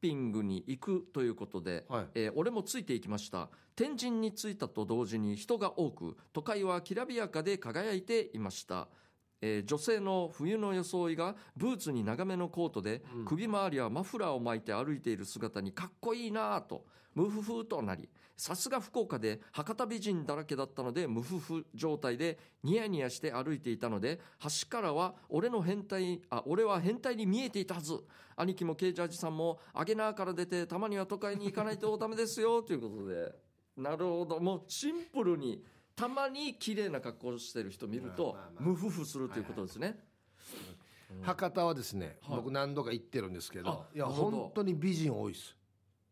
Speaker 1: ピングに行くということで、はい、えー、俺もついていきました天神に着いたと同時に人が多く都会はきらびやかで輝いていましたえー、女性の冬の装いがブーツに長めのコートで、首周りはマフラーを巻いて歩いている姿にかっこいいなあとムフフとなり、さすが福岡で博多美人だらけだったのでムフフ状態でニヤニヤして歩いていたので、橋からは俺の変態、あ、俺は変態に見えていたはず。兄貴もケイジャージさんも、アゲナーから出てたまには都会に行かないとダメですよ、ということで。なるほど。もうシンプルに、た
Speaker 2: まに綺麗な格好してる人見ると、ムフフするということですね。博多はですね、はい、僕何度か行ってるんですけど、いや、本当に美人多いです。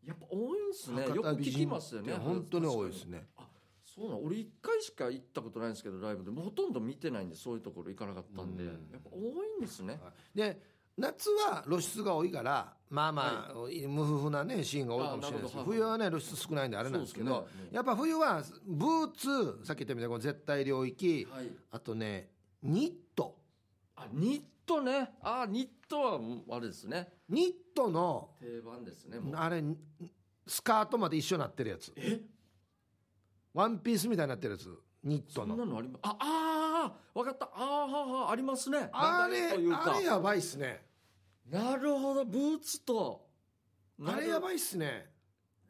Speaker 1: やっぱ多いんすねよく聞きますよね本当に多いですねあそうな俺一回しか行ったことないんですけどライブでもほとんど見てないんでそういうところ行かなかったんで、うん、やっぱ多いんですね、
Speaker 2: で夏は露出が多いからまあまあ、はい、無夫婦なねシーンが多いかもしれないですけど冬はね露出少ないんであれなんですけど、ね、やっぱ冬はブーツさっき言ったみたいな絶対領域、はい、あとねニットあニットトね。ああ、ニットはあれですね。ニットの、定番ですね。あれ、スカートまで一緒になってるやつ。えワンピースみたいになってるやつ。ニットそんなの。ありま、あ、ああ、わかった。ああ、はあ、ありますね。あれ、あれやばいっすね。なるほど、ブーツと。あれやばいっすね。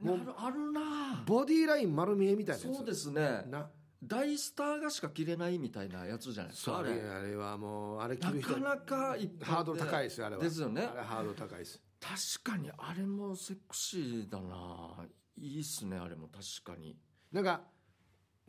Speaker 2: なるあるなボディライン丸見えみたたいなやつ。そうですね。な大
Speaker 1: スターがしか着れないみたいなやつじゃないですかあれあ
Speaker 2: れはもうあれ着る人なかなかハードル高いですよあれはですよねあれハードル高いです
Speaker 1: 確かにあれもセクシーだ
Speaker 2: ないいっすねあれも確かになんか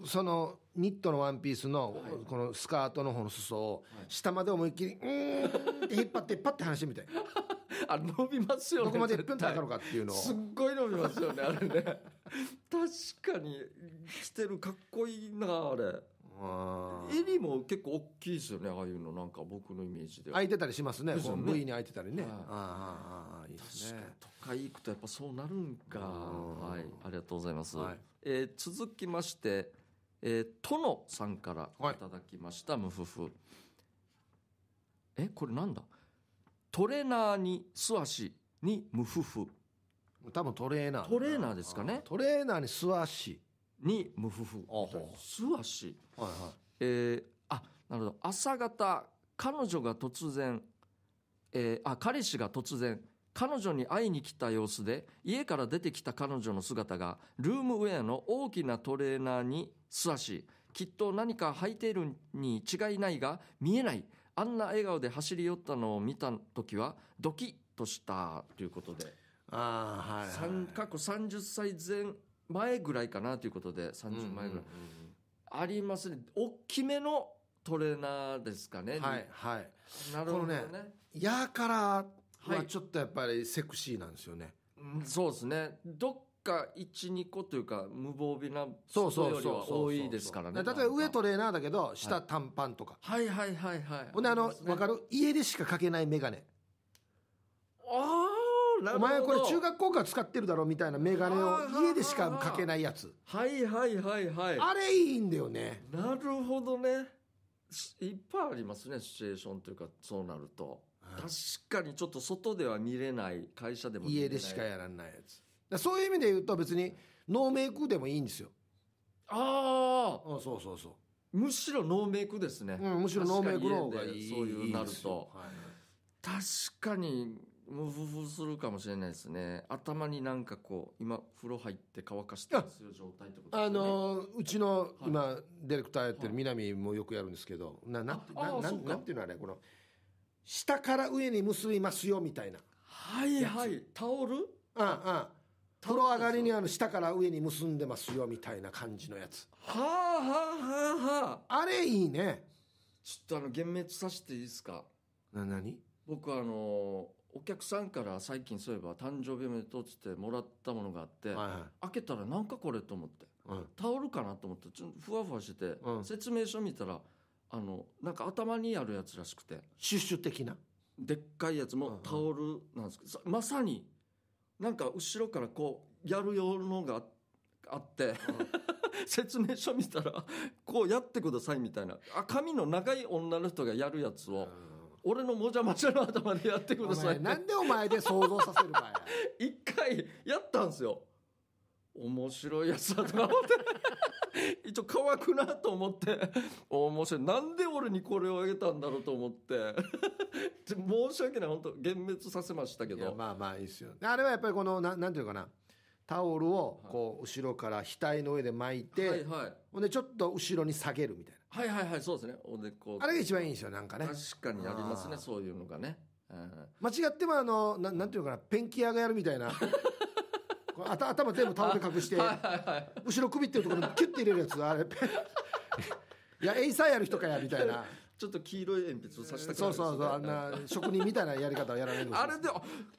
Speaker 2: そのニットのワンピースのこのスカートの方の裾を下まで思いっきり「うん」って引っ張って引っ張って話してみて あ伸びますよねどこまで1分経かのかっていうのをすっごい伸びますよねあれね
Speaker 1: 確かに着てるかっこいいなあれ襟も結構大きいですよねああいうのなんか僕のイメージで開いてたりし
Speaker 2: ますねですよね V に開いてたりね、はい、
Speaker 1: あああいいですね都会行くとやっぱそうなるんかはいありがとうございます、はい、えー、続きましてえー、さんからいただきました、はい、ムフフえこれなんだトレーナーに素足にムフフ多分トレーナートレーナーですかねトレーナーに素足にムフフ素足はいはいえー、あなるほど朝方彼女が突然、えー、あ彼氏が突然彼女に会いに来た様子で家から出てきた彼女の姿がルームウェアの大きなトレーナーに素足きっと何か履いているに違いないが見えないあんな笑顔で走り寄ったのを見た時はドキッとしたということでああはい、はい、過去30歳前前ぐらいかなということで30前ぐらい、ありますね大きめのトレーナーですかねはいはいなるほどねね
Speaker 2: 「や」から
Speaker 1: はい、ちょっとやっぱりセクシーなんですよね、うん、そうですねどっか12個というか無防備な人よりは多いですからね例えば
Speaker 2: 上トレーナーだけど下短パンとか、はい、はいはいはいはいほんであの、ね、分かる家でしかかけない眼鏡あ
Speaker 1: あお前これ中
Speaker 2: 学校から使ってるだろみたいな眼鏡を家でしかかけないやつはいはい
Speaker 1: はいはいあれいいんだよねなるほどねいっぱいありますねシチュエーションというかそうなると確かにちょっと外では見れない会社でも家でしかやらないやつ
Speaker 2: だそういう意味で言うと別にノーメイクでもいいんですよ
Speaker 1: ああ、そうそうそうむしろノーメイクですね、うん、むしろノーメイクの方がいいそういうなると、はい、確かにムフフするかもしれないですね頭になんかこ
Speaker 2: う今風呂入って乾かしてす
Speaker 1: る状態ってこと、ね、あの
Speaker 2: うちの今、はい、ディレクターやってる南もよくやるんですけど、なななななんていうのあれこの下から上に結びますよみたいなはいはいタオルあああ風呂上がりにあの下から上に結んでますよみたいな感じのやつはあはあは
Speaker 1: あはああれいいねちょっとあの幻滅させていいですかな何僕あのお客さんから最近そういえば誕生日おめでとうっつってもらったものがあって、はいはい、開けたらなんかこれと思って、うん、タオルかなと思ってちょっとふわふわしてて、うん、説明書見たら「あのなんか頭にあるやつらしくてシュッシュ的なでっかいやつもタオルなんですけど、まさになんか後ろからこうやるなのがあって、説明書見たらこうやってくださいみたいなあ髪の長い女の人がやるやつを。俺のもじゃもじゃの頭でやってくださいなんでお前で想像させるかや 一回やったんですよ面白いやつだと思って 一応乾くなと思って面白いなんで俺にこれをあげたんだろうと思って 申し訳ない本当幻滅させましたけどまあまあいいですよ
Speaker 2: あれはやっぱりこのななんていうかなタオルをこう後ろから額の上で巻いて、はいはい、ほんでちょっと後ろに下げるみたいな
Speaker 1: はいはいはいそうですねおでこあれが一番いいんですよ
Speaker 2: なんかね確かにありますねそういうのがね、うん、間違ってもあのななんていうかなペンキ屋がやるみたいな頭全部タオルで隠して、
Speaker 1: 後
Speaker 2: ろ首っていうところにキュッて入れるやつあれ いやエイサーやる人かやみたいな
Speaker 1: ちょっと黄色い鉛筆を刺した、ね、そうそうそうあんな職
Speaker 2: 人みたいなやり方をやられるあれで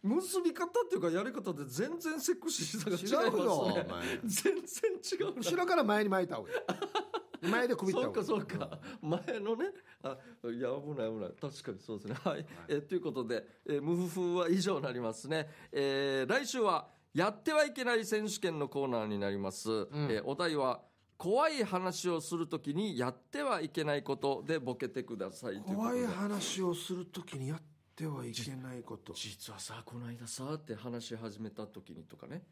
Speaker 2: 結び方っていうかやり方で全然セクシーさが違います、ね、全然違う後ろから前に巻いた方がいい前で
Speaker 1: 首ったそうかそうか、うん、前のねあいや危ない危ない確かにそうですねはい、はい、えということで、えー、ムフフは以上になりますね、えー、来週は「やってはいけない選手権のコーナーになります、うん、えー、お題は怖い話をするときにやってはいけないことでボケてください怖い
Speaker 2: 話をするときにやっ
Speaker 1: てはいけないこと実はさこの間さって話し始めたときにとかね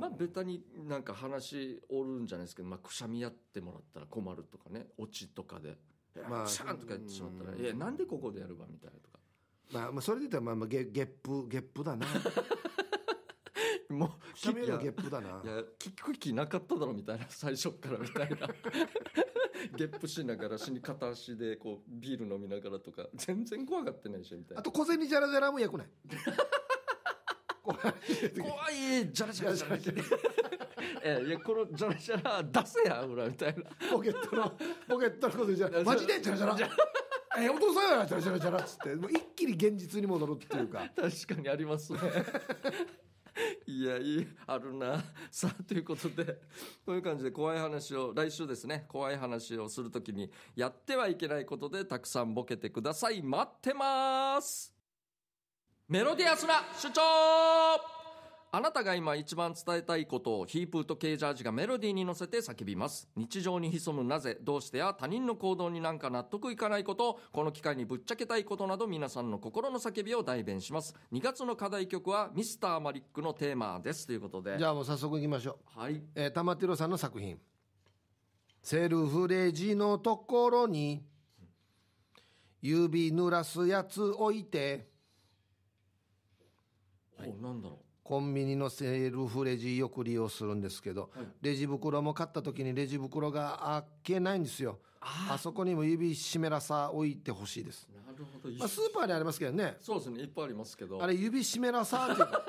Speaker 1: まあベタになんか話おるんじゃないですけど、まあ、くしゃみやってもらったら困るとかねオチとかで「まあ、シャン!」とかやってしまったら「いやなんでここでやるわ」みたいなとか、
Speaker 2: まあ、まあそれで言ったらまあまあゲゲップゲップだな もうくしゃみよゲップだ
Speaker 1: ないや聞く気なかっただろみたいな 最初からみたいな ゲップしながら死に片足でこうビール飲みながらとか全然怖がってないしみたいなあと
Speaker 2: 小銭じゃらじゃらもやくない
Speaker 1: 怖い怖いじ
Speaker 2: ゃらじゃらじゃらじゃら えいやこのじゃらじゃら出せやほらみたいなポケットのポケットの小銭じゃらマジでじゃらじゃらえお父さんやじゃらじゃらじゃらっつってもう一気に現実に戻るっていうか確かにありますねいや、い
Speaker 1: い、あるな。さあ、ということで、こういう感じで怖い話を、来週ですね、怖い話をするときに、やってはいけないことで、たくさんボケてください。待ってますメロディアスな主張あなたが今一番伝えたいことをヒープーとケージャージがメロディーに乗せて叫びます。日常に潜むなぜ、どうしてや他人の行動になんか納得いかないこと、この機会にぶっちゃけたいことなど皆さんの心の叫びを代弁します。2月の課題曲はミスターマリックのテーマですということで。じ
Speaker 2: ゃあもう早速いきましょう。はい。えー、玉城さんの作品。セルフレジのところに、指濡らすやつ置いて、はい、お、なんだろう。コンビニのセルフレジよく利用するんですけど、はい、レジ袋も買った時にレジ袋が開けないんですよあそこにも指湿らさ置いてほしいです
Speaker 1: なるほど、まあ、ス
Speaker 2: ーパーにありますけどね
Speaker 1: そうですねいっぱいありますけどあれ
Speaker 2: 指湿らさっていうか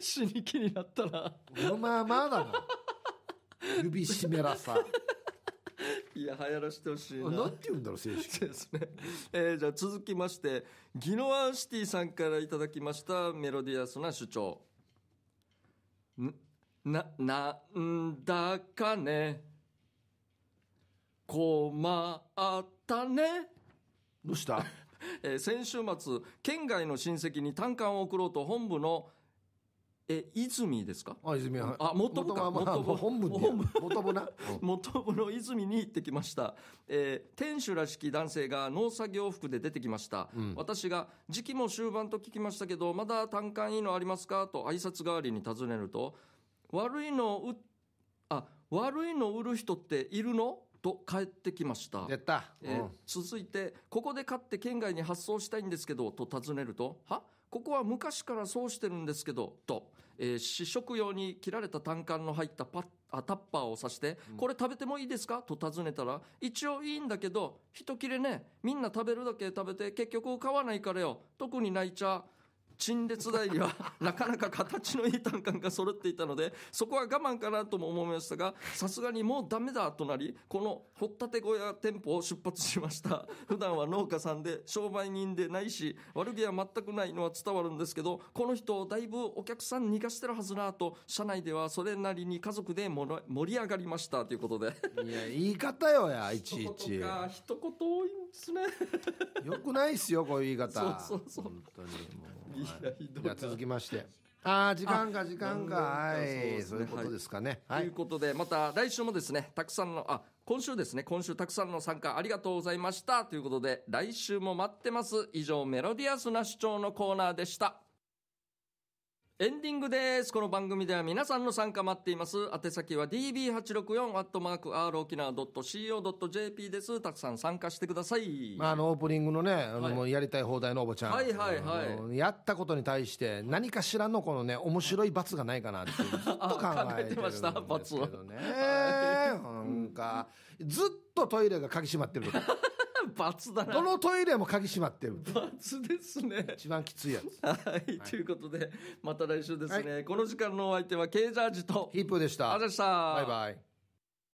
Speaker 2: 死に気になったらまあまあだな
Speaker 1: 指湿らさいや、流行らしてほしいな。なんて言うんだろう、正式。ですね。えー、じゃ続きまして、ギノアンシティさんからいただきましたメロディアスな主張。んな、なんだかね。困ったね。どうした えー、先週末、県外の親戚に短観を送ろうと本部のえ泉ですかあ泉はあ元部か元部、まあ、本部本部元部な 元部の泉に行ってきました、えー、店主らしき男性が農作業服で出てきました、うん、私が「時期も終盤と聞きましたけどまだ単管いいのありますか?」と挨拶代わりに尋ねると「悪いのうあ悪いの売る人っているの?」と帰ってきましたやった、えー、続いて「ここで買って県外に発送したいんですけど」と尋ねると「はここは昔からそうしてるんですけど、と、えー、試食用に切られた単管の入ったパッあタッパーを刺して、これ食べてもいいですかと尋ねたら、一応いいんだけど、一切れね、みんな食べるだけ食べて結局買わないからよ、特に泣いちゃう。陳列台にはなかなか形のいい単管が揃っていたのでそこは我慢かなとも思いましたがさすがにもうダメだとなりこの掘ったて小屋店舗を出発しました 普段は農家さんで商売人でないし悪気は全くないのは伝わるんですけどこの人をだいぶお客さん逃がしてるはずなと社内ではそれなりに家族で盛り上がりましたということでいや
Speaker 2: 言い方よやいちいち一言多いんですねよくないですよこういう言い方そ
Speaker 1: うそうそう本当にも
Speaker 2: ういやひい続きましてああ時間か時間かはい、そういうことですかね、はい、ということ
Speaker 1: でまた来週もですねたくさんのあ今週ですね今週たくさんの参加ありがとうございましたということで来週も待ってます以上メロディアスな主張のコーナーでしたエンディングです。この番組では皆さんの参加待っています。宛先は db864-rokinawa.co.jp です。たくさん参加してください。
Speaker 2: まあ、あの、オープニングのね、あの、はい、やりたい放題のおばちゃん。はいはいはい。やったことに対して、何かしらのこのね、面白い罰がないかなって、ずっと考えてるんでね。考えてました、罰を。ね、なんか、ずっとトイレが鍵閉まってるとか。罰だなどのトイレも鍵閉まってる
Speaker 1: 罰ですね一番きついやつはい、ということでまた来週ですね、はい、この時間のお相手はケ K ジャージとヒップでしたあざしたバイバイ